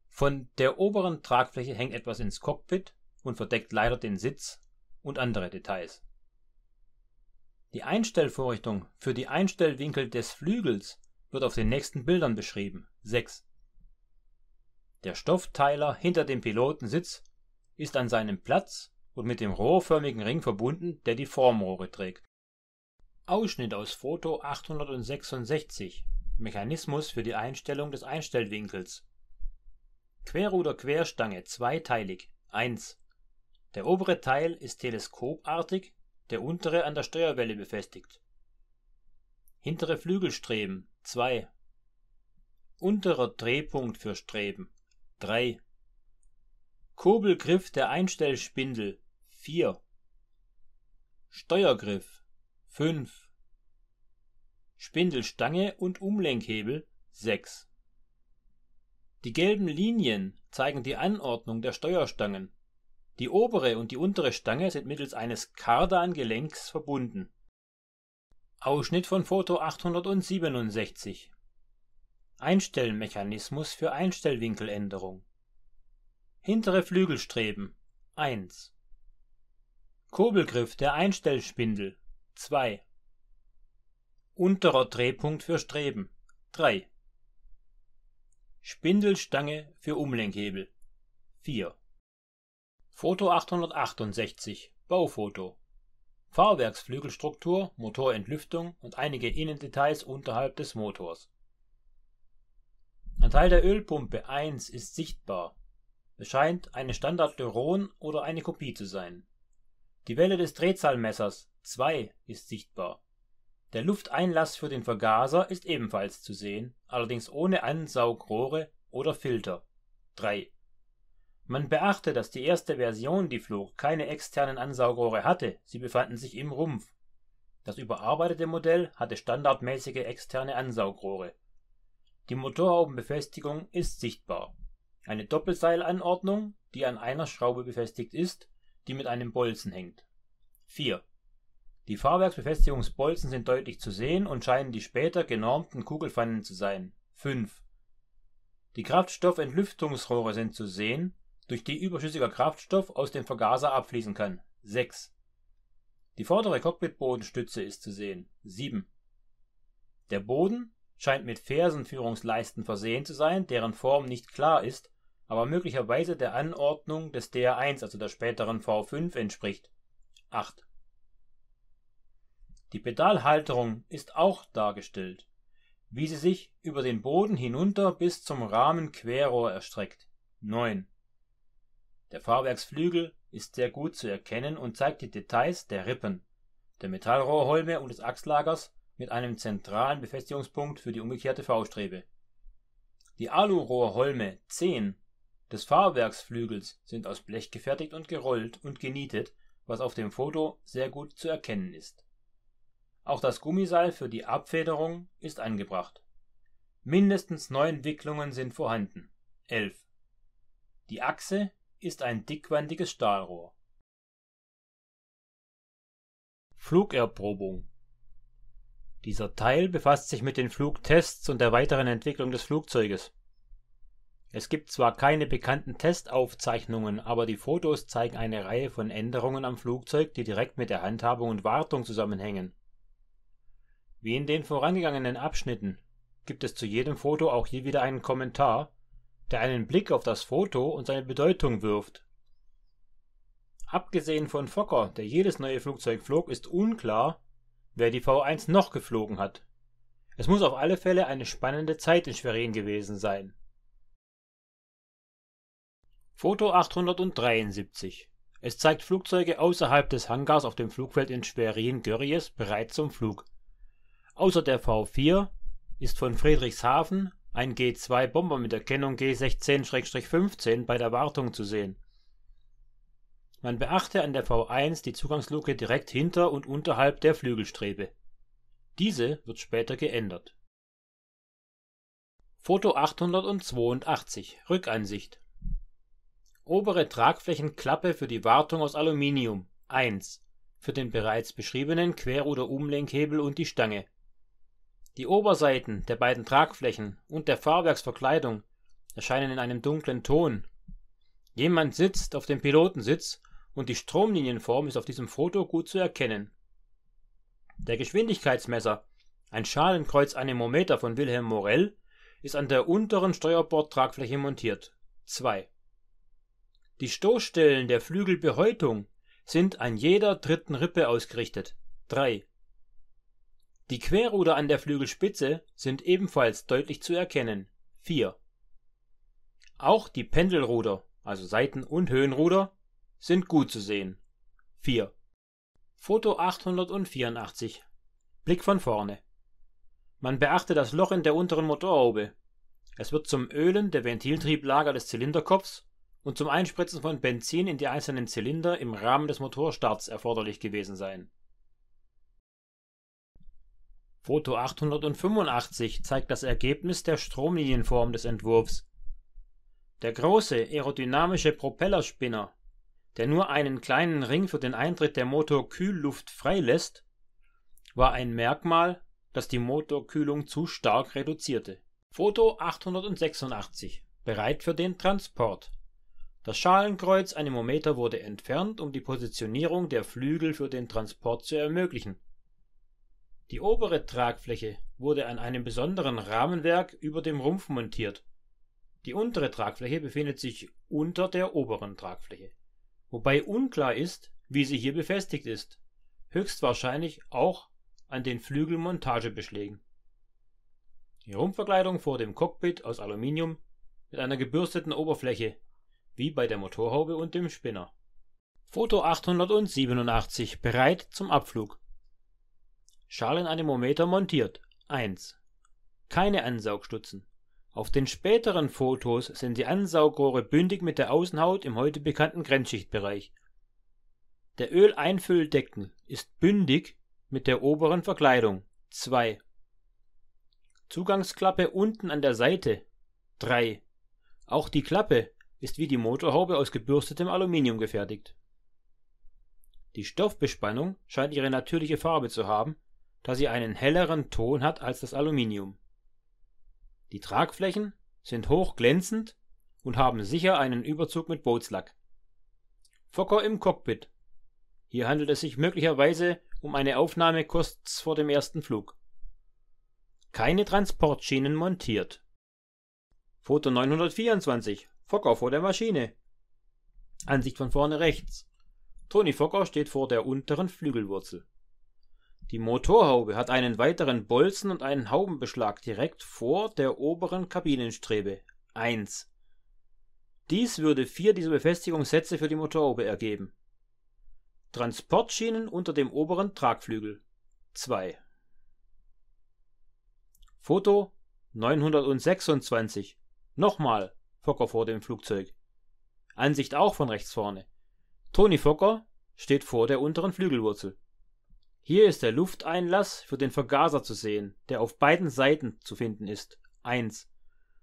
Von der oberen Tragfläche hängt etwas ins Cockpit und verdeckt leider den Sitz und andere Details. Die Einstellvorrichtung für die Einstellwinkel des Flügels wird auf den nächsten Bildern beschrieben. 6. Der Stoffteiler hinter dem Pilotensitz ist an seinem Platz und mit dem rohrförmigen Ring verbunden, der die Formrohre trägt. Ausschnitt aus Foto 866 Mechanismus für die Einstellung des Einstellwinkels Querruder Querstange zweiteilig 1 der obere Teil ist teleskopartig, der untere an der Steuerwelle befestigt. Hintere Flügelstreben 2. Unterer Drehpunkt für Streben 3. Kurbelgriff der Einstellspindel 4. Steuergriff 5. Spindelstange und Umlenkhebel 6. Die gelben Linien zeigen die Anordnung der Steuerstangen die obere und die untere Stange sind mittels eines Kardan-Gelenks verbunden. Ausschnitt von Foto 867 Einstellmechanismus für Einstellwinkeländerung Hintere Flügelstreben 1 Kurbelgriff der Einstellspindel 2 Unterer Drehpunkt für Streben 3 Spindelstange für Umlenkhebel 4 Foto 868 (Baufoto) Fahrwerksflügelstruktur, Motorentlüftung und einige Innendetails unterhalb des Motors. Ein Teil der Ölpumpe 1 ist sichtbar, es scheint eine Standard-Duron oder eine Kopie zu sein. Die Welle des Drehzahlmessers 2 ist sichtbar. Der Lufteinlass für den Vergaser ist ebenfalls zu sehen, allerdings ohne Ansaugrohre oder Filter (3 man beachte, dass die erste Version, die flog, keine externen Ansaugrohre hatte, sie befanden sich im Rumpf. Das überarbeitete Modell hatte standardmäßige externe Ansaugrohre. Die Motorhaubenbefestigung ist sichtbar. Eine Doppelseilanordnung, die an einer Schraube befestigt ist, die mit einem Bolzen hängt. 4. Die Fahrwerksbefestigungsbolzen sind deutlich zu sehen und scheinen die später genormten Kugelpfannen zu sein. 5. Die Kraftstoffentlüftungsrohre sind zu sehen durch die überschüssiger Kraftstoff aus dem Vergaser abfließen kann. 6. Die vordere Cockpitbodenstütze ist zu sehen. 7. Der Boden scheint mit Fersenführungsleisten versehen zu sein, deren Form nicht klar ist, aber möglicherweise der Anordnung des DR1, also der späteren V5, entspricht. 8. Die Pedalhalterung ist auch dargestellt, wie sie sich über den Boden hinunter bis zum Rahmenquerrohr erstreckt. 9. Der Fahrwerksflügel ist sehr gut zu erkennen und zeigt die Details der Rippen, der Metallrohrholme und des Achslagers mit einem zentralen Befestigungspunkt für die umgekehrte V-Strebe. Die Alurohrholme 10 des Fahrwerksflügels sind aus Blech gefertigt und gerollt und genietet, was auf dem Foto sehr gut zu erkennen ist. Auch das Gummiseil für die Abfederung ist angebracht. Mindestens neun Wicklungen sind vorhanden. 11. Die Achse ist ein dickwandiges Stahlrohr. Flugerprobung Dieser Teil befasst sich mit den Flugtests und der weiteren Entwicklung des Flugzeuges. Es gibt zwar keine bekannten Testaufzeichnungen, aber die Fotos zeigen eine Reihe von Änderungen am Flugzeug, die direkt mit der Handhabung und Wartung zusammenhängen. Wie in den vorangegangenen Abschnitten gibt es zu jedem Foto auch hier wieder einen Kommentar, der einen Blick auf das Foto und seine Bedeutung wirft. Abgesehen von Fokker, der jedes neue Flugzeug flog, ist unklar, wer die V1 noch geflogen hat. Es muss auf alle Fälle eine spannende Zeit in Schwerin gewesen sein. Foto 873. Es zeigt Flugzeuge außerhalb des Hangars auf dem Flugfeld in Schwerin-Görries bereit zum Flug. Außer der V4 ist von Friedrichshafen ein G2-Bomber mit Erkennung G16-15 bei der Wartung zu sehen. Man beachte an der V1 die Zugangsluke direkt hinter und unterhalb der Flügelstrebe. Diese wird später geändert. Foto 882 Rückansicht Obere Tragflächenklappe für die Wartung aus Aluminium 1 für den bereits beschriebenen Quer- Umlenkhebel und die Stange die Oberseiten der beiden Tragflächen und der Fahrwerksverkleidung erscheinen in einem dunklen Ton. Jemand sitzt auf dem Pilotensitz und die Stromlinienform ist auf diesem Foto gut zu erkennen. Der Geschwindigkeitsmesser, ein Schalenkreuz-Anemometer von Wilhelm Morell, ist an der unteren Steuerbordtragfläche montiert. 2. Die Stoßstellen der Flügelbehäutung sind an jeder dritten Rippe ausgerichtet. 3. Die Querruder an der Flügelspitze sind ebenfalls deutlich zu erkennen (4). Auch die Pendelruder also (Seiten und Höhenruder) sind gut zu sehen (4). Foto 884: Blick von vorne. Man beachte das Loch in der unteren Motorhaube. Es wird zum Ölen der Ventiltrieblager des Zylinderkopfs und zum Einspritzen von Benzin in die einzelnen Zylinder im Rahmen des Motorstarts erforderlich gewesen sein Foto 885 zeigt das Ergebnis der Stromlinienform des Entwurfs. Der große aerodynamische Propellerspinner, der nur einen kleinen Ring für den Eintritt der Motorkühlluft freilässt, war ein Merkmal, das die Motorkühlung zu stark reduzierte. Foto 886 Bereit für den Transport. Das Schalenkreuz Anemometer wurde entfernt, um die Positionierung der Flügel für den Transport zu ermöglichen die obere Tragfläche wurde an einem besonderen Rahmenwerk über dem Rumpf montiert. Die untere Tragfläche befindet sich unter der oberen Tragfläche, wobei unklar ist, wie sie hier befestigt ist, höchstwahrscheinlich auch an den Flügelmontagebeschlägen. Die Rumpfverkleidung vor dem Cockpit aus Aluminium mit einer gebürsteten Oberfläche, wie bei der Motorhaube und dem Spinner. Foto 887 bereit zum Abflug. Schalenanemometer montiert. 1. Keine Ansaugstutzen. Auf den späteren Fotos sind die Ansaugrohre bündig mit der Außenhaut im heute bekannten Grenzschichtbereich. Der Öleinfülldeckel ist bündig mit der oberen Verkleidung. 2. Zugangsklappe unten an der Seite. 3. Auch die Klappe ist wie die Motorhaube aus gebürstetem Aluminium gefertigt. Die Stoffbespannung scheint ihre natürliche Farbe zu haben da sie einen helleren Ton hat als das Aluminium. Die Tragflächen sind hoch glänzend und haben sicher einen Überzug mit Bootslack. Fokker im Cockpit. Hier handelt es sich möglicherweise um eine Aufnahme kurz vor dem ersten Flug. Keine Transportschienen montiert. Foto 924. Fokker vor der Maschine. Ansicht von vorne rechts. Toni Fokker steht vor der unteren Flügelwurzel. Die Motorhaube hat einen weiteren Bolzen und einen Haubenbeschlag direkt vor der oberen Kabinenstrebe (1). Dies würde vier dieser Befestigungssätze für die Motorhaube ergeben. Transportschienen unter dem oberen Tragflügel (2). Foto 926, nochmal Fokker vor dem Flugzeug, Ansicht auch von rechts vorne. Toni Fokker steht vor der unteren Flügelwurzel hier ist der Lufteinlass für den Vergaser zu sehen, der auf beiden Seiten zu finden ist (1),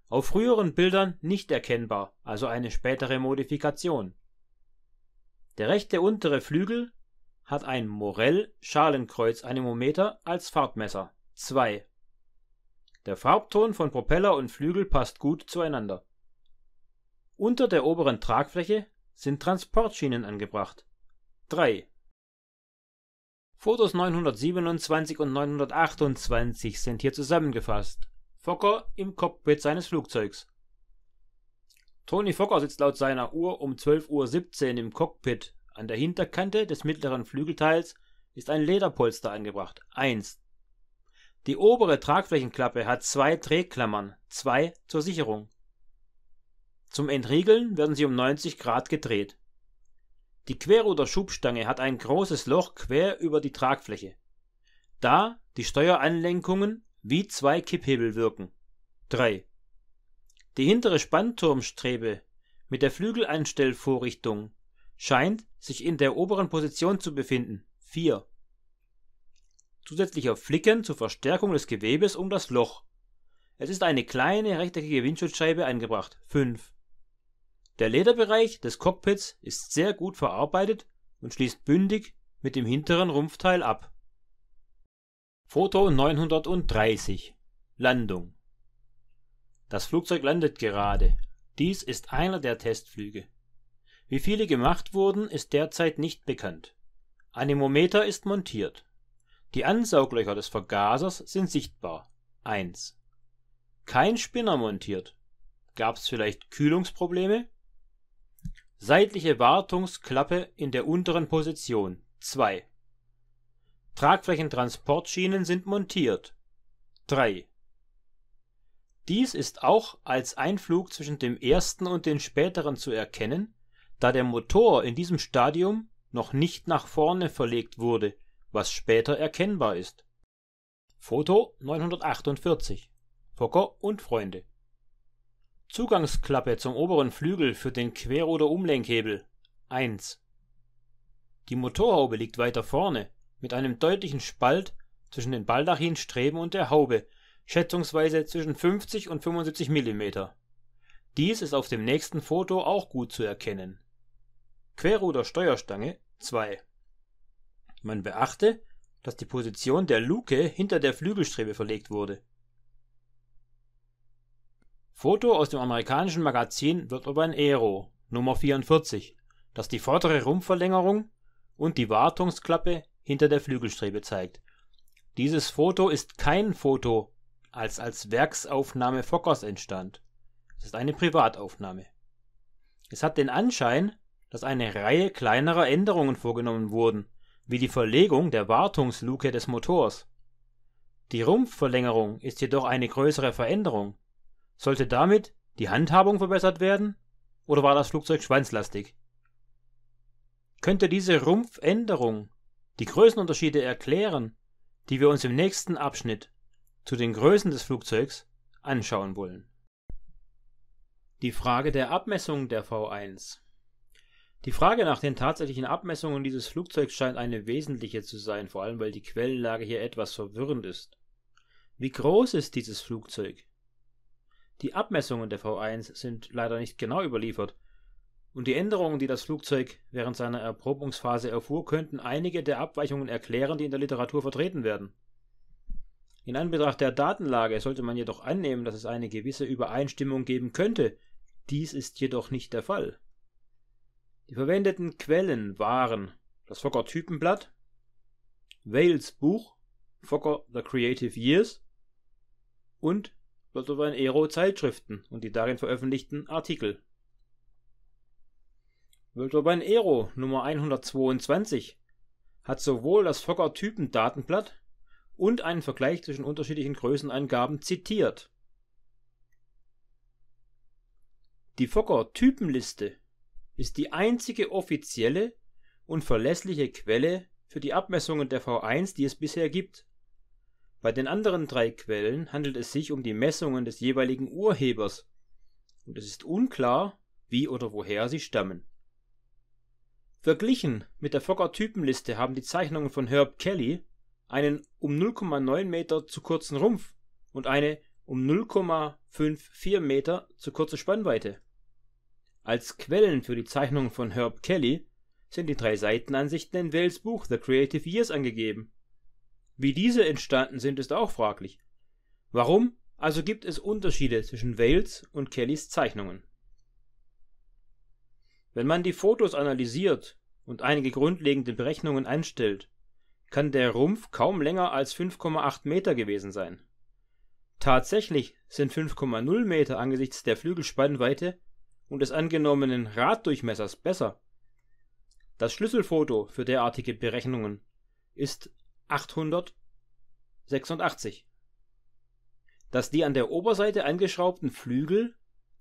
auf früheren Bildern nicht erkennbar, also eine spätere Modifikation. Der rechte untere Flügel hat ein Morell-Schalenkreuz-Anemometer als Farbmesser (2). Der Farbton von Propeller und Flügel passt gut zueinander. Unter der oberen Tragfläche sind Transportschienen angebracht (3 Fotos 927 und 928 sind hier zusammengefasst. Fokker im Cockpit seines Flugzeugs. Tony Fokker sitzt laut seiner Uhr um 12.17 Uhr im Cockpit. An der Hinterkante des mittleren Flügelteils ist ein Lederpolster angebracht. 1. Die obere Tragflächenklappe hat zwei Drehklammern, zwei zur Sicherung. Zum Entriegeln werden sie um 90 Grad gedreht die Querruder Schubstange hat ein großes Loch quer über die Tragfläche, da die Steueranlenkungen wie zwei Kipphebel wirken. 3. Die hintere Spannturmstrebe mit der Flügelanstellvorrichtung scheint sich in der oberen Position zu befinden. 4. Zusätzlicher Flicken zur Verstärkung des Gewebes um das Loch. Es ist eine kleine rechteckige Windschutzscheibe angebracht. 5 der Lederbereich des Cockpits ist sehr gut verarbeitet und schließt bündig mit dem hinteren Rumpfteil ab. Foto 930 Landung Das Flugzeug landet gerade. Dies ist einer der Testflüge. Wie viele gemacht wurden, ist derzeit nicht bekannt. Anemometer ist montiert. Die Ansauglöcher des Vergasers sind sichtbar. 1. Kein Spinner montiert. Gab es vielleicht Kühlungsprobleme? seitliche Wartungsklappe in der unteren Position (2). Tragflächentransportschienen sind montiert (3). Dies ist auch als Einflug zwischen dem ersten und den späteren zu erkennen, da der Motor in diesem Stadium noch nicht nach vorne verlegt wurde, was später erkennbar ist (Foto 948, Fokker und Freunde Zugangsklappe zum oberen Flügel für den Quer oder Umlenkhebel (1). Die Motorhaube liegt weiter vorne, mit einem deutlichen Spalt zwischen den Baldachinstreben und der Haube, schätzungsweise zwischen 50 und 75 mm. Dies ist auf dem nächsten Foto auch gut zu erkennen. Querruder-Steuerstange (2). Man beachte, dass die Position der Luke hinter der Flügelstrebe verlegt wurde Foto aus dem amerikanischen Magazin The Urban Aero Nummer 44, das die vordere Rumpfverlängerung und die Wartungsklappe hinter der Flügelstrebe zeigt. Dieses Foto ist kein Foto, als als Werksaufnahme Fokkers entstand. Es ist eine Privataufnahme. Es hat den Anschein, dass eine Reihe kleinerer Änderungen vorgenommen wurden, wie die Verlegung der Wartungsluke des Motors. Die Rumpfverlängerung ist jedoch eine größere Veränderung sollte damit die Handhabung verbessert werden oder war das Flugzeug schwanzlastig? Könnte diese Rumpfänderung die Größenunterschiede erklären, die wir uns im nächsten Abschnitt zu den Größen des Flugzeugs anschauen wollen? Die Frage der Abmessung der V1. Die Frage nach den tatsächlichen Abmessungen dieses Flugzeugs scheint eine wesentliche zu sein, vor allem weil die Quellenlage hier etwas verwirrend ist. Wie groß ist dieses Flugzeug? Die Abmessungen der V1 sind leider nicht genau überliefert, und die Änderungen, die das Flugzeug während seiner Erprobungsphase erfuhr, könnten einige der Abweichungen erklären, die in der Literatur vertreten werden. In Anbetracht der Datenlage sollte man jedoch annehmen, dass es eine gewisse Übereinstimmung geben könnte, dies ist jedoch nicht der Fall. Die verwendeten Quellen waren das Fokker Typenblatt, Wales Buch, Fokker The Creative Years und World-Over-Aero-Zeitschriften und die darin veröffentlichten Artikel. World Urban Aero Nummer 122 hat sowohl das Fokker Typendatenblatt und einen Vergleich zwischen unterschiedlichen Größenangaben zitiert. Die Fokker Typenliste ist die einzige offizielle und verlässliche Quelle für die Abmessungen der V1, die es bisher gibt. Bei den anderen drei Quellen handelt es sich um die Messungen des jeweiligen Urhebers, und es ist unklar, wie oder woher sie stammen. Verglichen mit der Fokker Typenliste haben die Zeichnungen von Herb Kelly einen um 0,9 Meter zu kurzen Rumpf und eine um 0,54 Meter zu kurze Spannweite. Als Quellen für die Zeichnungen von Herb Kelly sind die drei Seitenansichten in Wells Buch The Creative Years angegeben wie diese entstanden sind, ist auch fraglich. Warum also gibt es Unterschiede zwischen Wales und Kellys Zeichnungen? Wenn man die Fotos analysiert und einige grundlegende Berechnungen einstellt, kann der Rumpf kaum länger als 5,8 Meter gewesen sein. Tatsächlich sind 5,0 Meter angesichts der Flügelspannweite und des angenommenen Raddurchmessers besser. Das Schlüsselfoto für derartige Berechnungen ist 886. Dass die an der Oberseite angeschraubten Flügel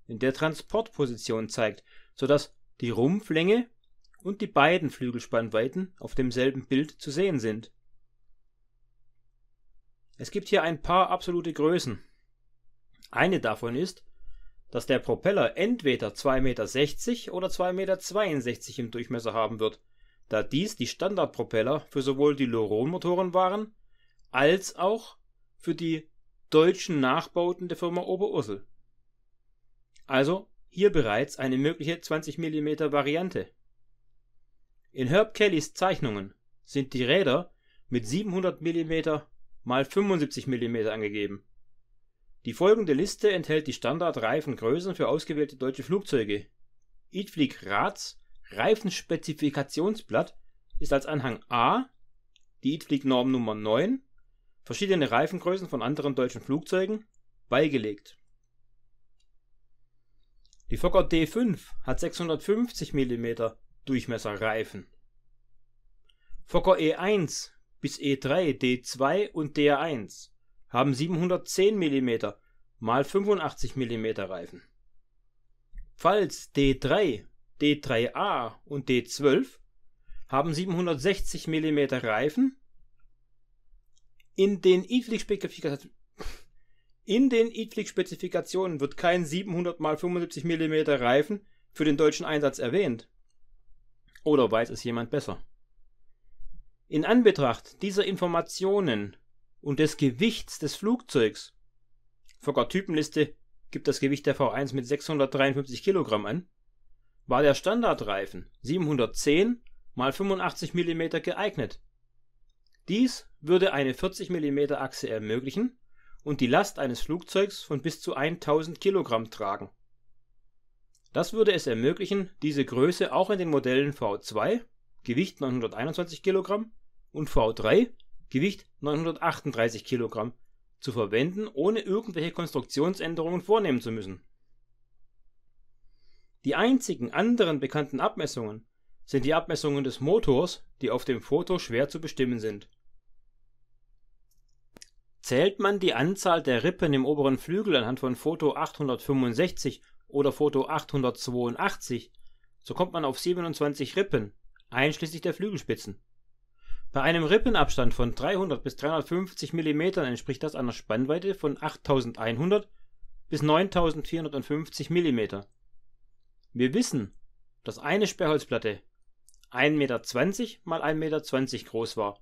in der Transportposition zeigt, sodass die Rumpflänge und die beiden Flügelspannweiten auf demselben Bild zu sehen sind. Es gibt hier ein paar absolute Größen. Eine davon ist, dass der Propeller entweder 2,60 Meter oder 2,62 Meter im Durchmesser haben wird da dies die Standardpropeller für sowohl die Loron-Motoren waren als auch für die deutschen Nachbauten der Firma Oberursel. Also hier bereits eine mögliche 20 mm Variante. In Herb Kellys Zeichnungen sind die Räder mit 700 mm x 75 mm angegeben. Die folgende Liste enthält die Standardreifengrößen für ausgewählte deutsche Flugzeuge: Idflieg Raths Reifenspezifikationsblatt ist als Anhang A die ITflieg-Norm Nummer 9, verschiedene Reifengrößen von anderen deutschen Flugzeugen, beigelegt. Die Fokker D5 hat 650 mm Durchmesserreifen. Fokker E1 bis E3, D2 und d 1 haben 710 mm x 85 mm Reifen. Falls D3 D3A und D12 haben 760 mm Reifen. In den E-Flick-Spezifikationen in den E-Flick-Spezifikationen wird kein 700 x 75 mm Reifen für den deutschen Einsatz erwähnt. Oder weiß es jemand besser? In Anbetracht dieser Informationen und des Gewichts des Flugzeugs, sogar Typenliste gibt das Gewicht der V1 mit 653 kg an, war der Standardreifen 710 x 85 mm geeignet. Dies würde eine 40 mm Achse ermöglichen und die Last eines Flugzeugs von bis zu 1000 kg tragen. Das würde es ermöglichen, diese Größe auch in den Modellen V2 (Gewicht 921 kg) und V3 (Gewicht 938 kg) zu verwenden, ohne irgendwelche Konstruktionsänderungen vornehmen zu müssen die einzigen anderen bekannten Abmessungen sind die Abmessungen des Motors, die auf dem Foto schwer zu bestimmen sind. Zählt man die Anzahl der Rippen im oberen Flügel anhand von Foto 865 oder Foto 882, so kommt man auf 27 Rippen, einschließlich der Flügelspitzen. Bei einem Rippenabstand von 300 bis 350 mm entspricht das einer Spannweite von 8100 bis 9450 mm wir wissen, dass eine Sperrholzplatte 1,20 Meter mal 1,20 Meter groß war,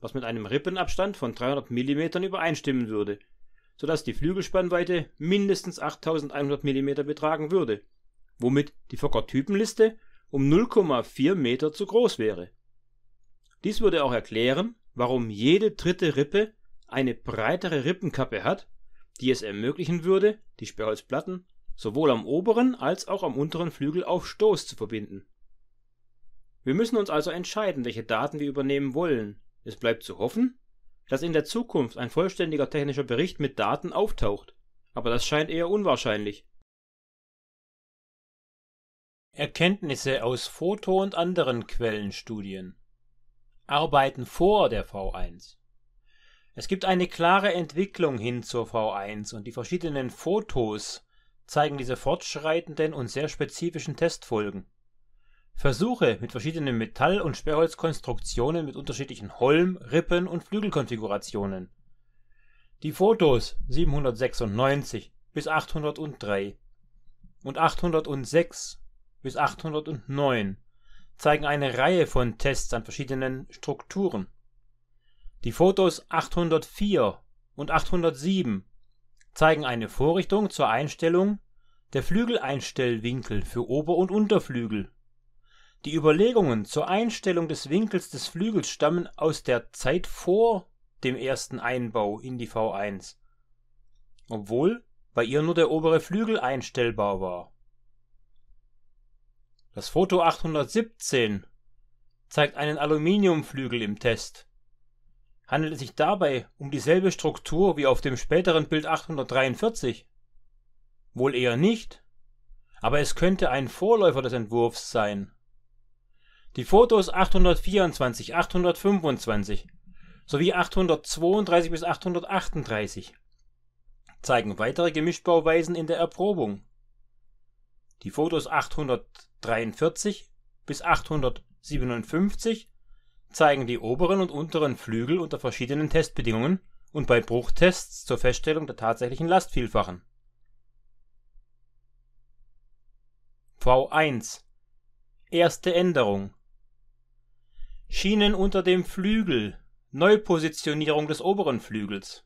was mit einem Rippenabstand von 300 mm übereinstimmen würde, sodass die Flügelspannweite mindestens 8100 mm betragen würde, womit die Fokker-Typenliste um 0,4 Meter zu groß wäre. Dies würde auch erklären, warum jede dritte Rippe eine breitere Rippenkappe hat, die es ermöglichen würde, die Sperrholzplatten sowohl am oberen als auch am unteren Flügel auf Stoß zu verbinden. Wir müssen uns also entscheiden, welche Daten wir übernehmen wollen. Es bleibt zu hoffen, dass in der Zukunft ein vollständiger technischer Bericht mit Daten auftaucht, aber das scheint eher unwahrscheinlich. Erkenntnisse aus Foto- und anderen Quellenstudien Arbeiten vor der V1 Es gibt eine klare Entwicklung hin zur V1 und die verschiedenen Fotos zeigen diese fortschreitenden und sehr spezifischen Testfolgen. Versuche mit verschiedenen Metall und Sperrholzkonstruktionen mit unterschiedlichen Holm Rippen und Flügelkonfigurationen. Die Fotos (796 – bis 803) und (806 – bis 809) zeigen eine Reihe von Tests an verschiedenen Strukturen. Die Fotos (804 und 807 zeigen eine Vorrichtung zur Einstellung der Flügeleinstellwinkel für Ober und Unterflügel. Die Überlegungen zur Einstellung des Winkels des Flügels stammen aus der Zeit vor dem ersten Einbau in die V1, obwohl bei ihr nur der obere Flügel einstellbar war. Das Foto 817 zeigt einen Aluminiumflügel im Test Handelt es sich dabei um dieselbe Struktur wie auf dem späteren Bild 843? Wohl eher nicht, aber es könnte ein Vorläufer des Entwurfs sein. Die Fotos 824, 825 sowie 832 bis 838 zeigen weitere Gemischbauweisen in der Erprobung. Die Fotos 843 bis 857 zeigen die oberen und unteren Flügel unter verschiedenen Testbedingungen und bei Bruchtests zur Feststellung der tatsächlichen Lastvielfachen. V1 Erste Änderung Schienen unter dem Flügel Neupositionierung des oberen Flügels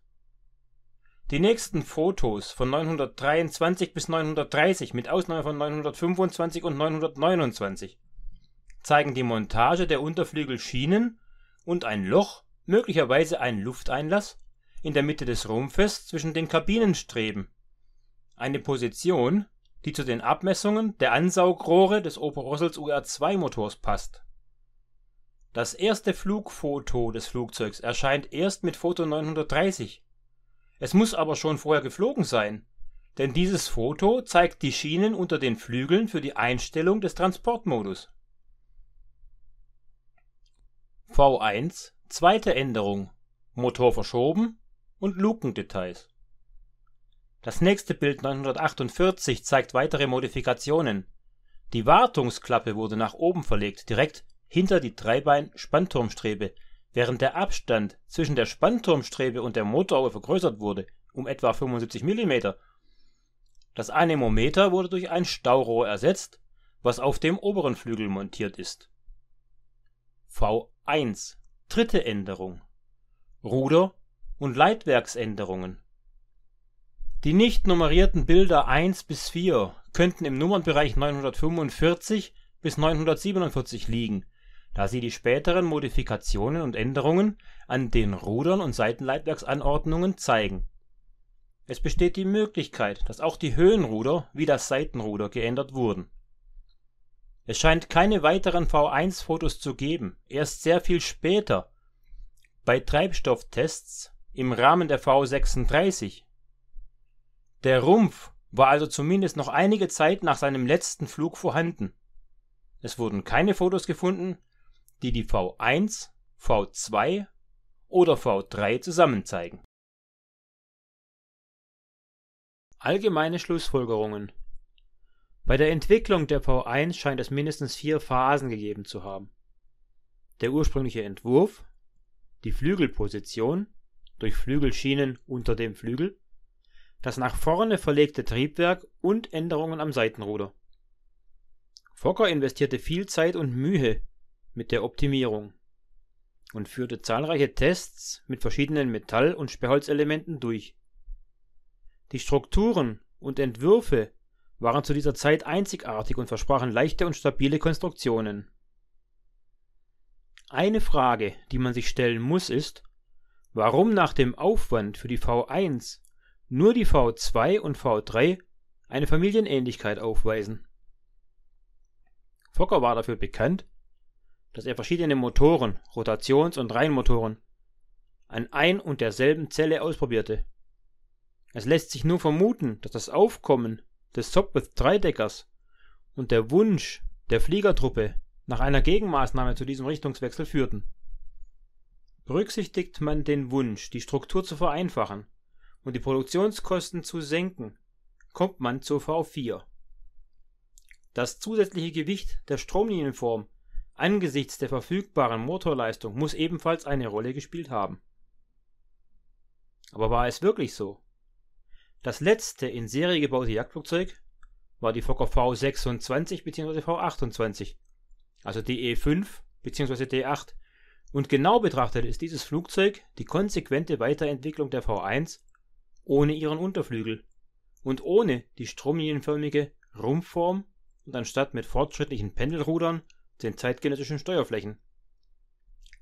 Die nächsten Fotos von 923 bis 930 mit Ausnahme von 925 und 929 zeigen die Montage der Unterflügelschienen und ein Loch, möglicherweise ein Lufteinlass, in der Mitte des Rumpfes zwischen den Kabinenstreben. Eine Position, die zu den Abmessungen der Ansaugrohre des Opel-Rossells UR2 Motors passt. Das erste Flugfoto des Flugzeugs erscheint erst mit Foto 930. Es muss aber schon vorher geflogen sein, denn dieses Foto zeigt die Schienen unter den Flügeln für die Einstellung des Transportmodus V1 zweite Änderung Motor verschoben und Lukendetails. Das nächste Bild 948 zeigt weitere Modifikationen. Die Wartungsklappe wurde nach oben verlegt, direkt hinter die Dreibein-Spannturmstrebe, während der Abstand zwischen der Spannturmstrebe und der Motoraue vergrößert wurde, um etwa 75 mm. Das Anemometer wurde durch ein Staurohr ersetzt, was auf dem oberen Flügel montiert ist V1 dritte Änderung Ruder und Leitwerksänderungen Die nicht nummerierten Bilder 1 bis 4 könnten im Nummernbereich 945 bis 947 liegen, da sie die späteren Modifikationen und Änderungen an den Rudern und Seitenleitwerksanordnungen zeigen. Es besteht die Möglichkeit, dass auch die Höhenruder wie das Seitenruder geändert wurden es scheint keine weiteren V1-Fotos zu geben, erst sehr viel später bei Treibstofftests im Rahmen der V36. Der Rumpf war also zumindest noch einige Zeit nach seinem letzten Flug vorhanden. Es wurden keine Fotos gefunden, die die V1, V2 oder V3 zusammen zeigen. Allgemeine Schlussfolgerungen bei der Entwicklung der V1 scheint es mindestens vier Phasen gegeben zu haben: der ursprüngliche Entwurf, die Flügelposition (durch Flügelschienen unter dem Flügel), das nach vorne verlegte Triebwerk und Änderungen am Seitenruder. Fokker investierte viel Zeit und Mühe mit der Optimierung und führte zahlreiche Tests mit verschiedenen Metall und Sperrholzelementen durch. Die Strukturen und Entwürfe waren zu dieser Zeit einzigartig und versprachen leichte und stabile Konstruktionen. Eine Frage, die man sich stellen muss, ist, warum nach dem Aufwand für die V1 nur die V2 und V3 eine Familienähnlichkeit aufweisen. Fokker war dafür bekannt, dass er verschiedene Motoren, Rotations- und Reihenmotoren, an ein und derselben Zelle ausprobierte. Es lässt sich nur vermuten, dass das Aufkommen des Sopwith-Dreideckers und der Wunsch der Fliegertruppe nach einer Gegenmaßnahme zu diesem Richtungswechsel führten. Berücksichtigt man den Wunsch, die Struktur zu vereinfachen und die Produktionskosten zu senken, kommt man zur V4. Das zusätzliche Gewicht der Stromlinienform angesichts der verfügbaren Motorleistung muss ebenfalls eine Rolle gespielt haben. Aber war es wirklich so? Das letzte in Serie gebaute Jagdflugzeug war die Fokker V26 bzw. V28, also de 5 bzw. D8. Und genau betrachtet ist dieses Flugzeug die konsequente Weiterentwicklung der V1 ohne ihren Unterflügel und ohne die stromlinienförmige Rumpfform und anstatt mit fortschrittlichen Pendelrudern den zeitgenössischen Steuerflächen.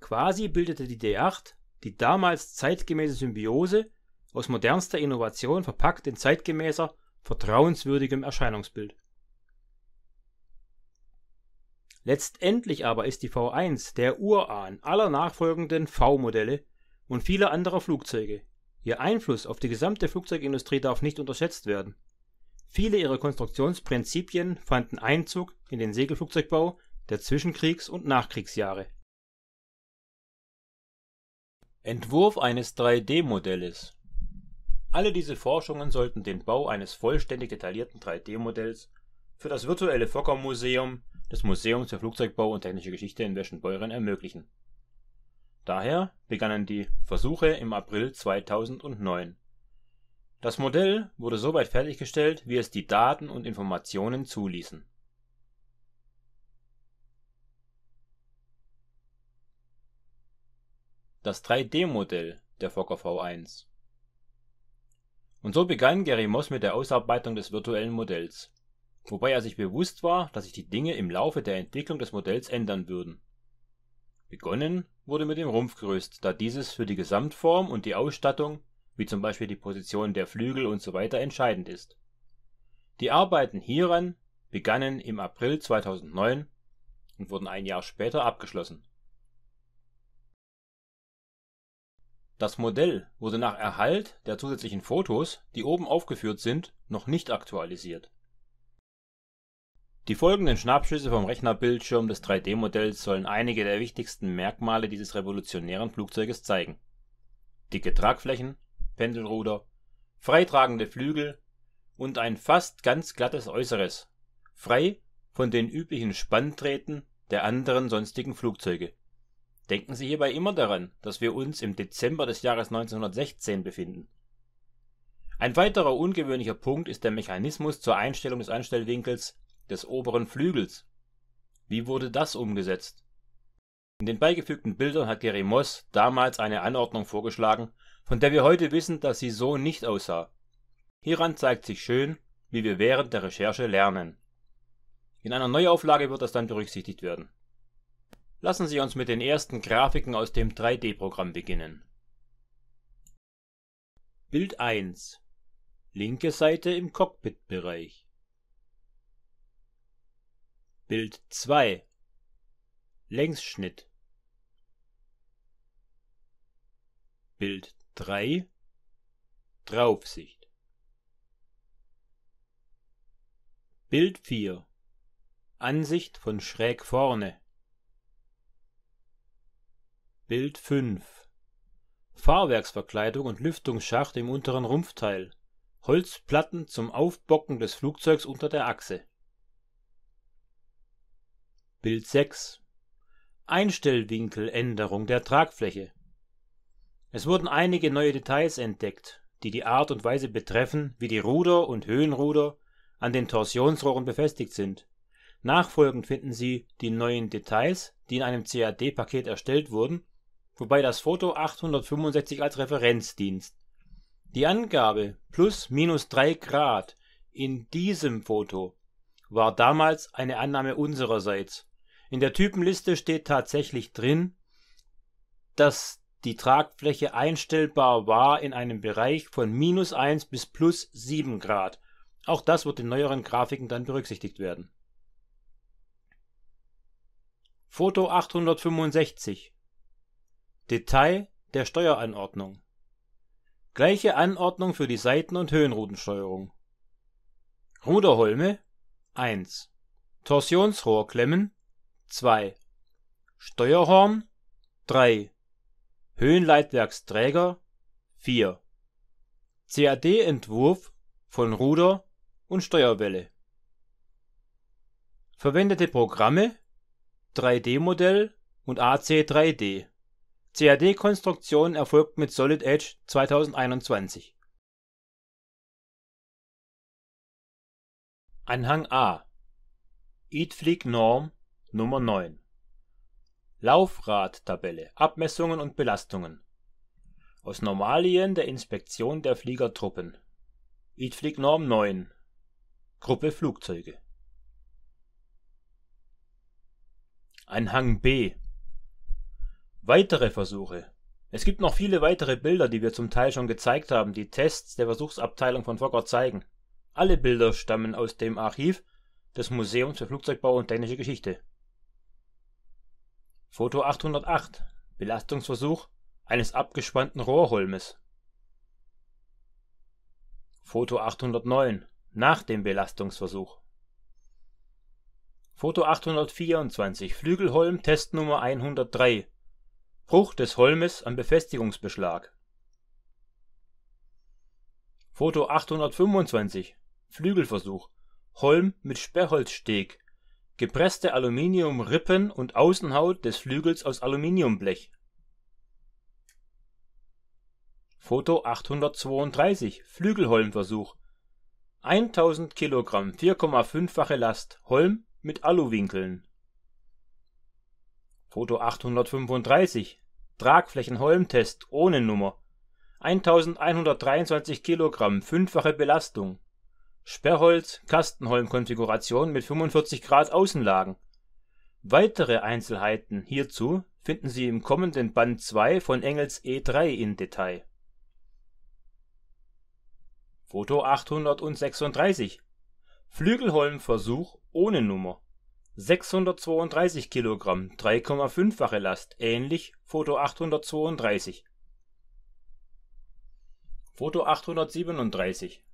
Quasi bildete die D8 die damals zeitgemäße Symbiose aus modernster Innovation verpackt in zeitgemäßer, vertrauenswürdigem Erscheinungsbild. Letztendlich aber ist die V1 der Urahn aller nachfolgenden V-Modelle und vieler anderer Flugzeuge. Ihr Einfluss auf die gesamte Flugzeugindustrie darf nicht unterschätzt werden. Viele ihrer Konstruktionsprinzipien fanden Einzug in den Segelflugzeugbau der Zwischenkriegs- und Nachkriegsjahre. Entwurf eines 3D-Modells alle diese Forschungen sollten den Bau eines vollständig detaillierten 3D-Modells für das virtuelle Fokker-Museum des Museums für Flugzeugbau und Technische Geschichte in Wäschenbeuren ermöglichen. Daher begannen die Versuche im April 2009. Das Modell wurde so weit fertiggestellt, wie es die Daten und Informationen zuließen Das 3D-Modell der Fokker V1 und so begann Moss mit der Ausarbeitung des virtuellen Modells, wobei er sich bewusst war, dass sich die Dinge im Laufe der Entwicklung des Modells ändern würden. Begonnen wurde mit dem Rumpfgerüst, da dieses für die Gesamtform und die Ausstattung wie zum Beispiel die Position der Flügel usw. entscheidend ist. Die Arbeiten hieran begannen im April 2009 und wurden ein Jahr später abgeschlossen Das Modell wurde nach Erhalt der zusätzlichen Fotos, die oben aufgeführt sind, noch nicht aktualisiert. Die folgenden Schnappschüsse vom Rechnerbildschirm des 3D-Modells sollen einige der wichtigsten Merkmale dieses revolutionären Flugzeuges zeigen: dicke Tragflächen, Pendelruder, freitragende Flügel und ein fast ganz glattes Äußeres, frei von den üblichen Spannträhten der anderen sonstigen Flugzeuge Denken Sie hierbei immer daran, dass wir uns im Dezember des Jahres 1916 befinden. Ein weiterer ungewöhnlicher Punkt ist der Mechanismus zur Einstellung des Anstellwinkels des oberen Flügels. Wie wurde das umgesetzt? In den beigefügten Bildern hat Moss damals eine Anordnung vorgeschlagen, von der wir heute wissen, dass sie so nicht aussah. Hieran zeigt sich schön, wie wir während der Recherche lernen. In einer Neuauflage wird das dann berücksichtigt werden Lassen Sie uns mit den ersten Grafiken aus dem 3D-Programm beginnen. Bild 1 Linke Seite im Cockpit-Bereich Bild 2 Längsschnitt Bild 3 Draufsicht Bild 4 Ansicht von schräg vorne Bild 5 Fahrwerksverkleidung und Lüftungsschacht im unteren Rumpfteil. Holzplatten zum Aufbocken des Flugzeugs unter der Achse. Bild 6 Einstellwinkeländerung der Tragfläche. Es wurden einige neue Details entdeckt, die die Art und Weise betreffen, wie die Ruder und Höhenruder an den Torsionsrohren befestigt sind. Nachfolgend finden Sie die neuen Details, die in einem CAD-Paket erstellt wurden wobei das Foto 865 als Referenz dient. Die Angabe plus minus ±3 Grad in diesem Foto war damals eine Annahme unsererseits. In der Typenliste steht tatsächlich drin, dass die Tragfläche einstellbar war in einem Bereich von minus -1 bis plus +7 Grad. Auch das wird in neueren Grafiken dann berücksichtigt werden. Foto 865 Detail der Steueranordnung. Gleiche Anordnung für die Seiten- und Höhenrutensteuerung. Ruderholme 1. Torsionsrohrklemmen 2. Steuerhorn 3. Höhenleitwerksträger 4. CAD-Entwurf von Ruder und Steuerwelle. Verwendete Programme 3D-Modell und AC3D CAD-Konstruktion erfolgt mit Solid Edge 2021. Anhang A IDFLIG Norm Nummer 9 Laufradtabelle Abmessungen und Belastungen aus Normalien der Inspektion der Fliegertruppen IDFLIG Norm 9 Gruppe Flugzeuge Anhang B Weitere Versuche Es gibt noch viele weitere Bilder, die wir zum Teil schon gezeigt haben, die Tests der Versuchsabteilung von Fokker zeigen. Alle Bilder stammen aus dem Archiv des Museums für Flugzeugbau und Technische Geschichte. Foto 808 Belastungsversuch eines abgespannten Rohrholmes Foto 809 Nach dem Belastungsversuch Foto 824 Flügelholm Test Nummer 103 Bruch des Holmes am Befestigungsbeschlag. Foto 825. Flügelversuch. Holm mit Sperrholzsteg. Gepresste Aluminiumrippen und Außenhaut des Flügels aus Aluminiumblech. Foto 832. Flügelholmversuch. 1000 Kilogramm 4,5-fache Last. Holm mit Aluwinkeln Foto 835 Tragflächenholmtest ohne Nummer 1123 Kilogramm, fünffache Belastung Sperrholz kastenholmkonfiguration mit 45 Grad Außenlagen. Weitere Einzelheiten hierzu finden Sie im kommenden Band 2 von Engels E3 in Detail. Foto 836 Flügelholmversuch ohne Nummer 632 Kilogramm, 3,5-fache Last, ähnlich Foto 832. Foto 837.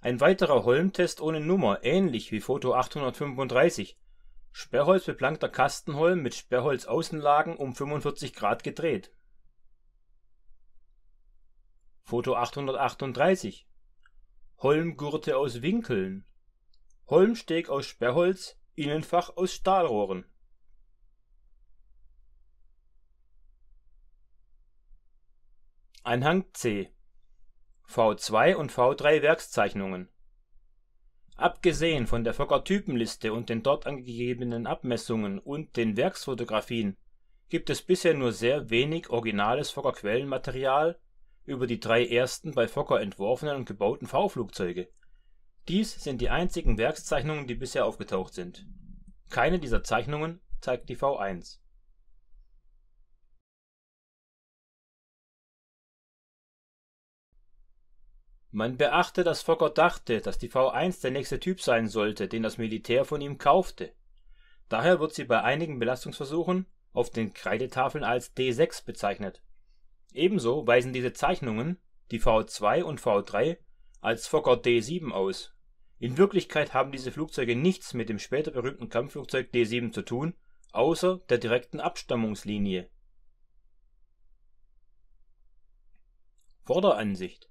Ein weiterer Holmtest ohne Nummer, ähnlich wie Foto 835. Sperrholz beplankter Kastenholm mit Sperrholzaußenlagen um 45 Grad gedreht. Foto 838. Holmgurte aus Winkeln. Holmsteg aus Sperrholz, Innenfach aus Stahlrohren. Anhang C V2 und V3 Werkszeichnungen Abgesehen von der Fokker-Typenliste und den dort angegebenen Abmessungen und den Werksfotografien gibt es bisher nur sehr wenig originales Fokker-Quellenmaterial über die drei ersten bei Fokker entworfenen und gebauten V-Flugzeuge dies sind die einzigen Werkszeichnungen, die bisher aufgetaucht sind. Keine dieser Zeichnungen zeigt die V1man beachte, dass Fokker dachte, dass die V1 der nächste Typ sein sollte, den das Militär von ihm kaufte. Daher wird sie bei einigen Belastungsversuchen auf den Kreidetafeln als D6 bezeichnet. Ebenso weisen diese Zeichnungen die V2 und V3 als Fokker D-7 aus. In Wirklichkeit haben diese Flugzeuge nichts mit dem später berühmten Kampfflugzeug D-7 zu tun, außer der direkten Abstammungslinie. Vorderansicht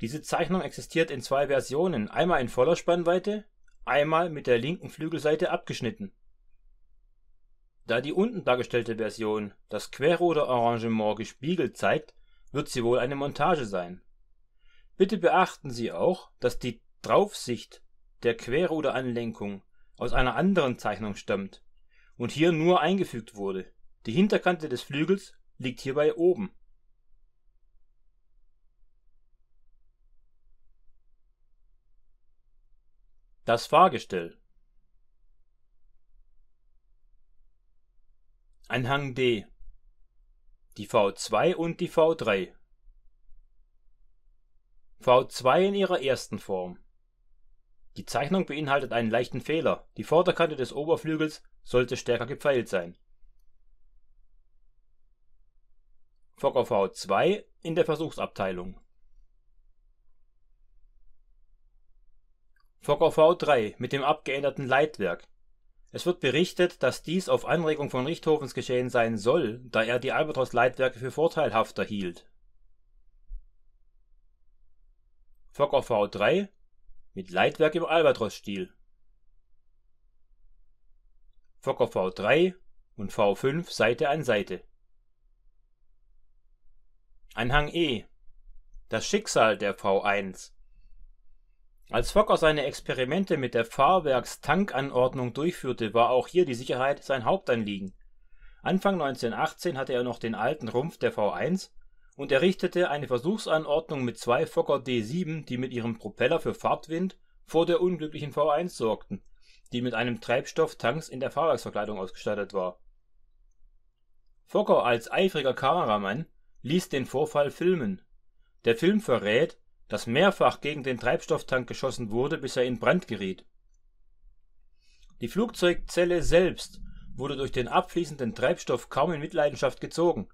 Diese Zeichnung existiert in zwei Versionen, einmal in voller Spannweite, einmal mit der linken Flügelseite abgeschnitten. Da die unten dargestellte Version das Querruder-Arrangement gespiegelt zeigt, wird sie wohl eine Montage sein Bitte beachten Sie auch, dass die Draufsicht der Querruderanlenkung aus einer anderen Zeichnung stammt und hier nur eingefügt wurde. Die Hinterkante des Flügels liegt hierbei oben. Das Fahrgestell Anhang D Die V2 und die V3 V2 in ihrer ersten Form. Die Zeichnung beinhaltet einen leichten Fehler, die Vorderkante des Oberflügels sollte stärker gepfeilt sein. Fokker V2 in der Versuchsabteilung. Fokker V3 mit dem abgeänderten Leitwerk. Es wird berichtet, dass dies auf Anregung von Richthofens geschehen sein soll, da er die Albatros-Leitwerke für vorteilhafter hielt Fokker V3 mit Leitwerk im Albatros-Stil. Fokker V3 und V5 Seite an Seite. Anhang E. Das Schicksal der V1. Als Fokker seine Experimente mit der Fahrwerkstankanordnung durchführte, war auch hier die Sicherheit sein Hauptanliegen. Anfang 1918 hatte er noch den alten Rumpf der V1 und errichtete eine Versuchsanordnung mit zwei Fokker D-7, die mit ihrem Propeller für Fahrtwind vor der unglücklichen V1 sorgten, die mit einem Treibstofftanks in der Fahrwerksverkleidung ausgestattet war. Fokker als eifriger Kameramann ließ den Vorfall filmen. Der Film verrät, dass mehrfach gegen den Treibstofftank geschossen wurde, bis er in Brand geriet. Die Flugzeugzelle selbst wurde durch den abfließenden Treibstoff kaum in Mitleidenschaft gezogen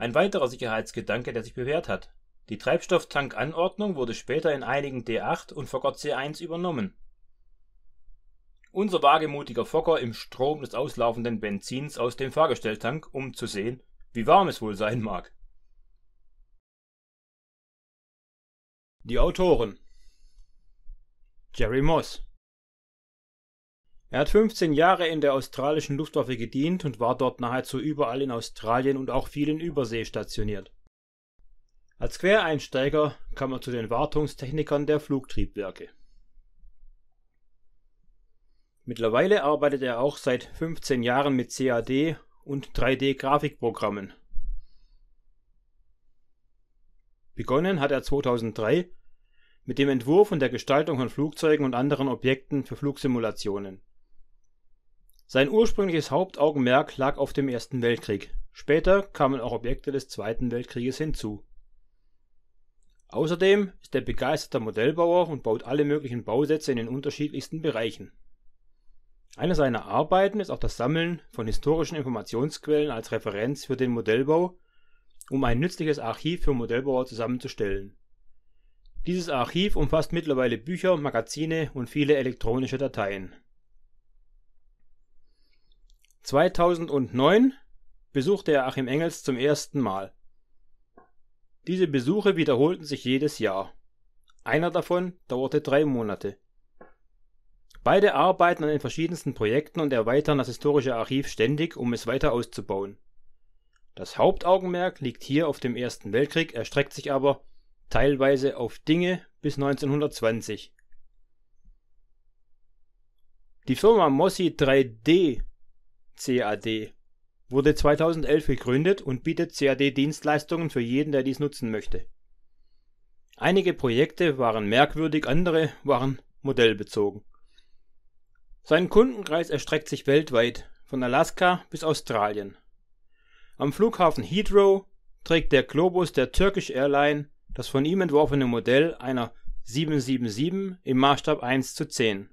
ein weiterer Sicherheitsgedanke, der sich bewährt hat. Die Treibstofftankanordnung wurde später in einigen D8 und Fokker C1 übernommen. Unser wagemutiger Fokker im Strom des auslaufenden Benzins aus dem Fahrgestelltank, um zu sehen, wie warm es wohl sein mag. Die Autoren Jerry Moss er hat 15 Jahre in der australischen Luftwaffe gedient und war dort nahezu überall in Australien und auch vielen Übersee stationiert. Als Quereinsteiger kam er zu den Wartungstechnikern der Flugtriebwerke. Mittlerweile arbeitet er auch seit 15 Jahren mit CAD und 3D-Grafikprogrammen. Begonnen hat er 2003 mit dem Entwurf und der Gestaltung von Flugzeugen und anderen Objekten für Flugsimulationen sein ursprüngliches Hauptaugenmerk lag auf dem Ersten Weltkrieg, später kamen auch Objekte des Zweiten Weltkrieges hinzu. Außerdem ist er begeisterter Modellbauer und baut alle möglichen Bausätze in den unterschiedlichsten Bereichen. Eine seiner Arbeiten ist auch das Sammeln von historischen Informationsquellen als Referenz für den Modellbau, um ein nützliches Archiv für Modellbauer zusammenzustellen. Dieses Archiv umfasst mittlerweile Bücher, Magazine und viele elektronische Dateien 2009 besuchte er Achim Engels zum ersten Mal. Diese Besuche wiederholten sich jedes Jahr. Einer davon dauerte drei Monate. Beide arbeiten an den verschiedensten Projekten und erweitern das historische Archiv ständig, um es weiter auszubauen. Das Hauptaugenmerk liegt hier auf dem Ersten Weltkrieg, erstreckt sich aber teilweise auf Dinge bis 1920. Die Firma Mossi 3D CAD wurde 2011 gegründet und bietet CAD-Dienstleistungen für jeden, der dies nutzen möchte. Einige Projekte waren merkwürdig, andere waren modellbezogen. Sein Kundenkreis erstreckt sich weltweit, von Alaska bis Australien. Am Flughafen Heathrow trägt der Globus der Turkish Airline das von ihm entworfene Modell einer 777 im Maßstab 1 zu 10.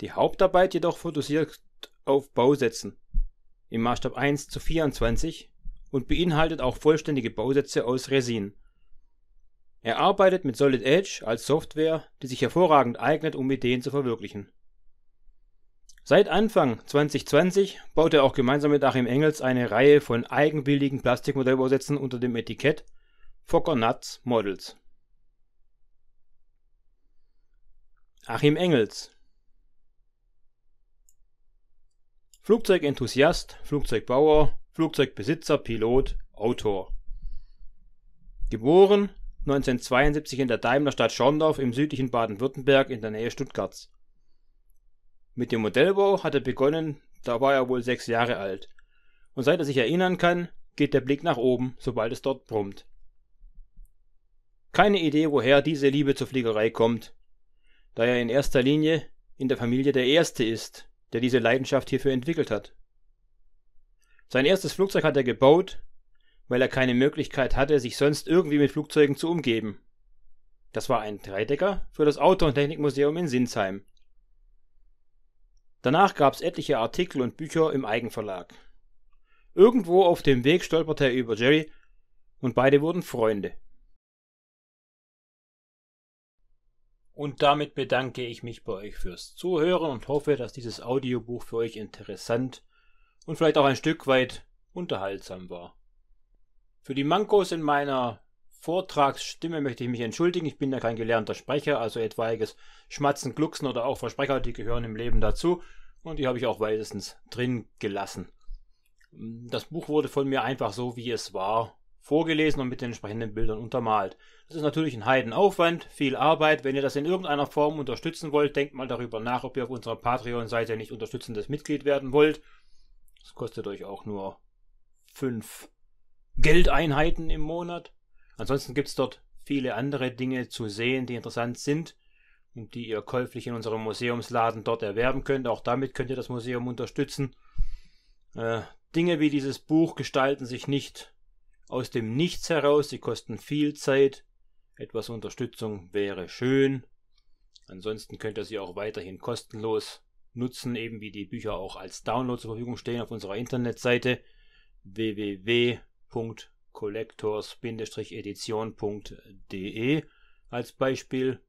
Die Hauptarbeit jedoch fokussiert auf Bausätzen im Maßstab 1 zu 24 und beinhaltet auch vollständige Bausätze aus Resin. Er arbeitet mit Solid Edge als Software, die sich hervorragend eignet, um Ideen zu verwirklichen. Seit Anfang 2020 baut er auch gemeinsam mit Achim Engels eine Reihe von eigenwilligen Plastikmodellbausätzen unter dem Etikett Fokker Nuts Models. Achim Engels Flugzeugenthusiast, Flugzeugbauer, Flugzeugbesitzer, Pilot, Autor. Geboren 1972 in der Daimlerstadt Schorndorf im südlichen Baden-Württemberg in der Nähe Stuttgarts. Mit dem Modellbau hat er begonnen, da war er wohl sechs Jahre alt. Und seit er sich erinnern kann, geht der Blick nach oben, sobald es dort brummt. Keine Idee, woher diese Liebe zur Fliegerei kommt, da er in erster Linie in der Familie der Erste ist, der diese Leidenschaft hierfür entwickelt hat. Sein erstes Flugzeug hat er gebaut, weil er keine Möglichkeit hatte, sich sonst irgendwie mit Flugzeugen zu umgeben. Das war ein Dreidecker für das Auto- und Technikmuseum in Sinsheim. Danach gab es etliche Artikel und Bücher im Eigenverlag. Irgendwo auf dem Weg stolperte er über Jerry und beide wurden Freunde. Und damit bedanke ich mich bei euch fürs Zuhören und hoffe, dass dieses Audiobuch für euch interessant und vielleicht auch ein Stück weit unterhaltsam war. Für die Mankos in meiner Vortragsstimme möchte ich mich entschuldigen. Ich bin ja kein gelernter Sprecher, also etwaiges Schmatzen, Glucksen oder auch Versprecher, die gehören im Leben dazu. Und die habe ich auch weitestens drin gelassen. Das Buch wurde von mir einfach so, wie es war, vorgelesen und mit den entsprechenden Bildern untermalt. Das ist natürlich ein Heidenaufwand, viel Arbeit. Wenn ihr das in irgendeiner Form unterstützen wollt, denkt mal darüber nach, ob ihr auf unserer Patreon-Seite nicht unterstützendes Mitglied werden wollt. Das kostet euch auch nur fünf Geldeinheiten im Monat. Ansonsten gibt es dort viele andere Dinge zu sehen, die interessant sind und die ihr käuflich in unserem Museumsladen dort erwerben könnt. Auch damit könnt ihr das Museum unterstützen. Äh, Dinge wie dieses Buch gestalten sich nicht aus dem Nichts heraus. Sie kosten viel Zeit. Etwas Unterstützung wäre schön. Ansonsten könnt ihr sie auch weiterhin kostenlos nutzen, eben wie die Bücher auch als Download zur Verfügung stehen auf unserer Internetseite www.collectors-edition.de als Beispiel.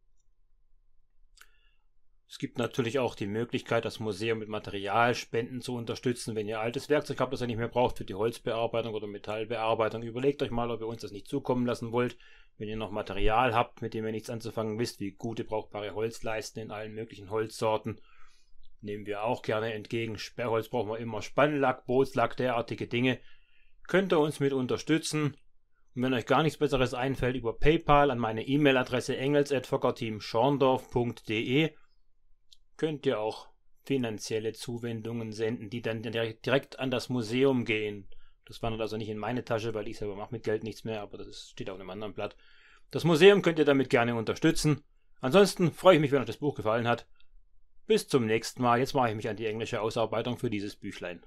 Es gibt natürlich auch die Möglichkeit, das Museum mit Materialspenden zu unterstützen. Wenn ihr altes Werkzeug habt, das ihr nicht mehr braucht für die Holzbearbeitung oder Metallbearbeitung, überlegt euch mal, ob ihr uns das nicht zukommen lassen wollt. Wenn ihr noch Material habt, mit dem ihr nichts anzufangen wisst, wie gute brauchbare Holzleisten in allen möglichen Holzsorten, nehmen wir auch gerne entgegen. Sperrholz brauchen wir immer, Spannlack, Bootslack, derartige Dinge. Könnt ihr uns mit unterstützen? Und wenn euch gar nichts Besseres einfällt, über PayPal an meine E-Mail-Adresse engels.fockerteamschorndorf.de könnt ihr auch finanzielle Zuwendungen senden, die dann direkt an das Museum gehen. Das wandert also nicht in meine Tasche, weil ich selber mache mit Geld nichts mehr, aber das steht auf einem anderen Blatt. Das Museum könnt ihr damit gerne unterstützen. Ansonsten freue ich mich, wenn euch das Buch gefallen hat. Bis zum nächsten Mal. Jetzt mache ich mich an die englische Ausarbeitung für dieses Büchlein.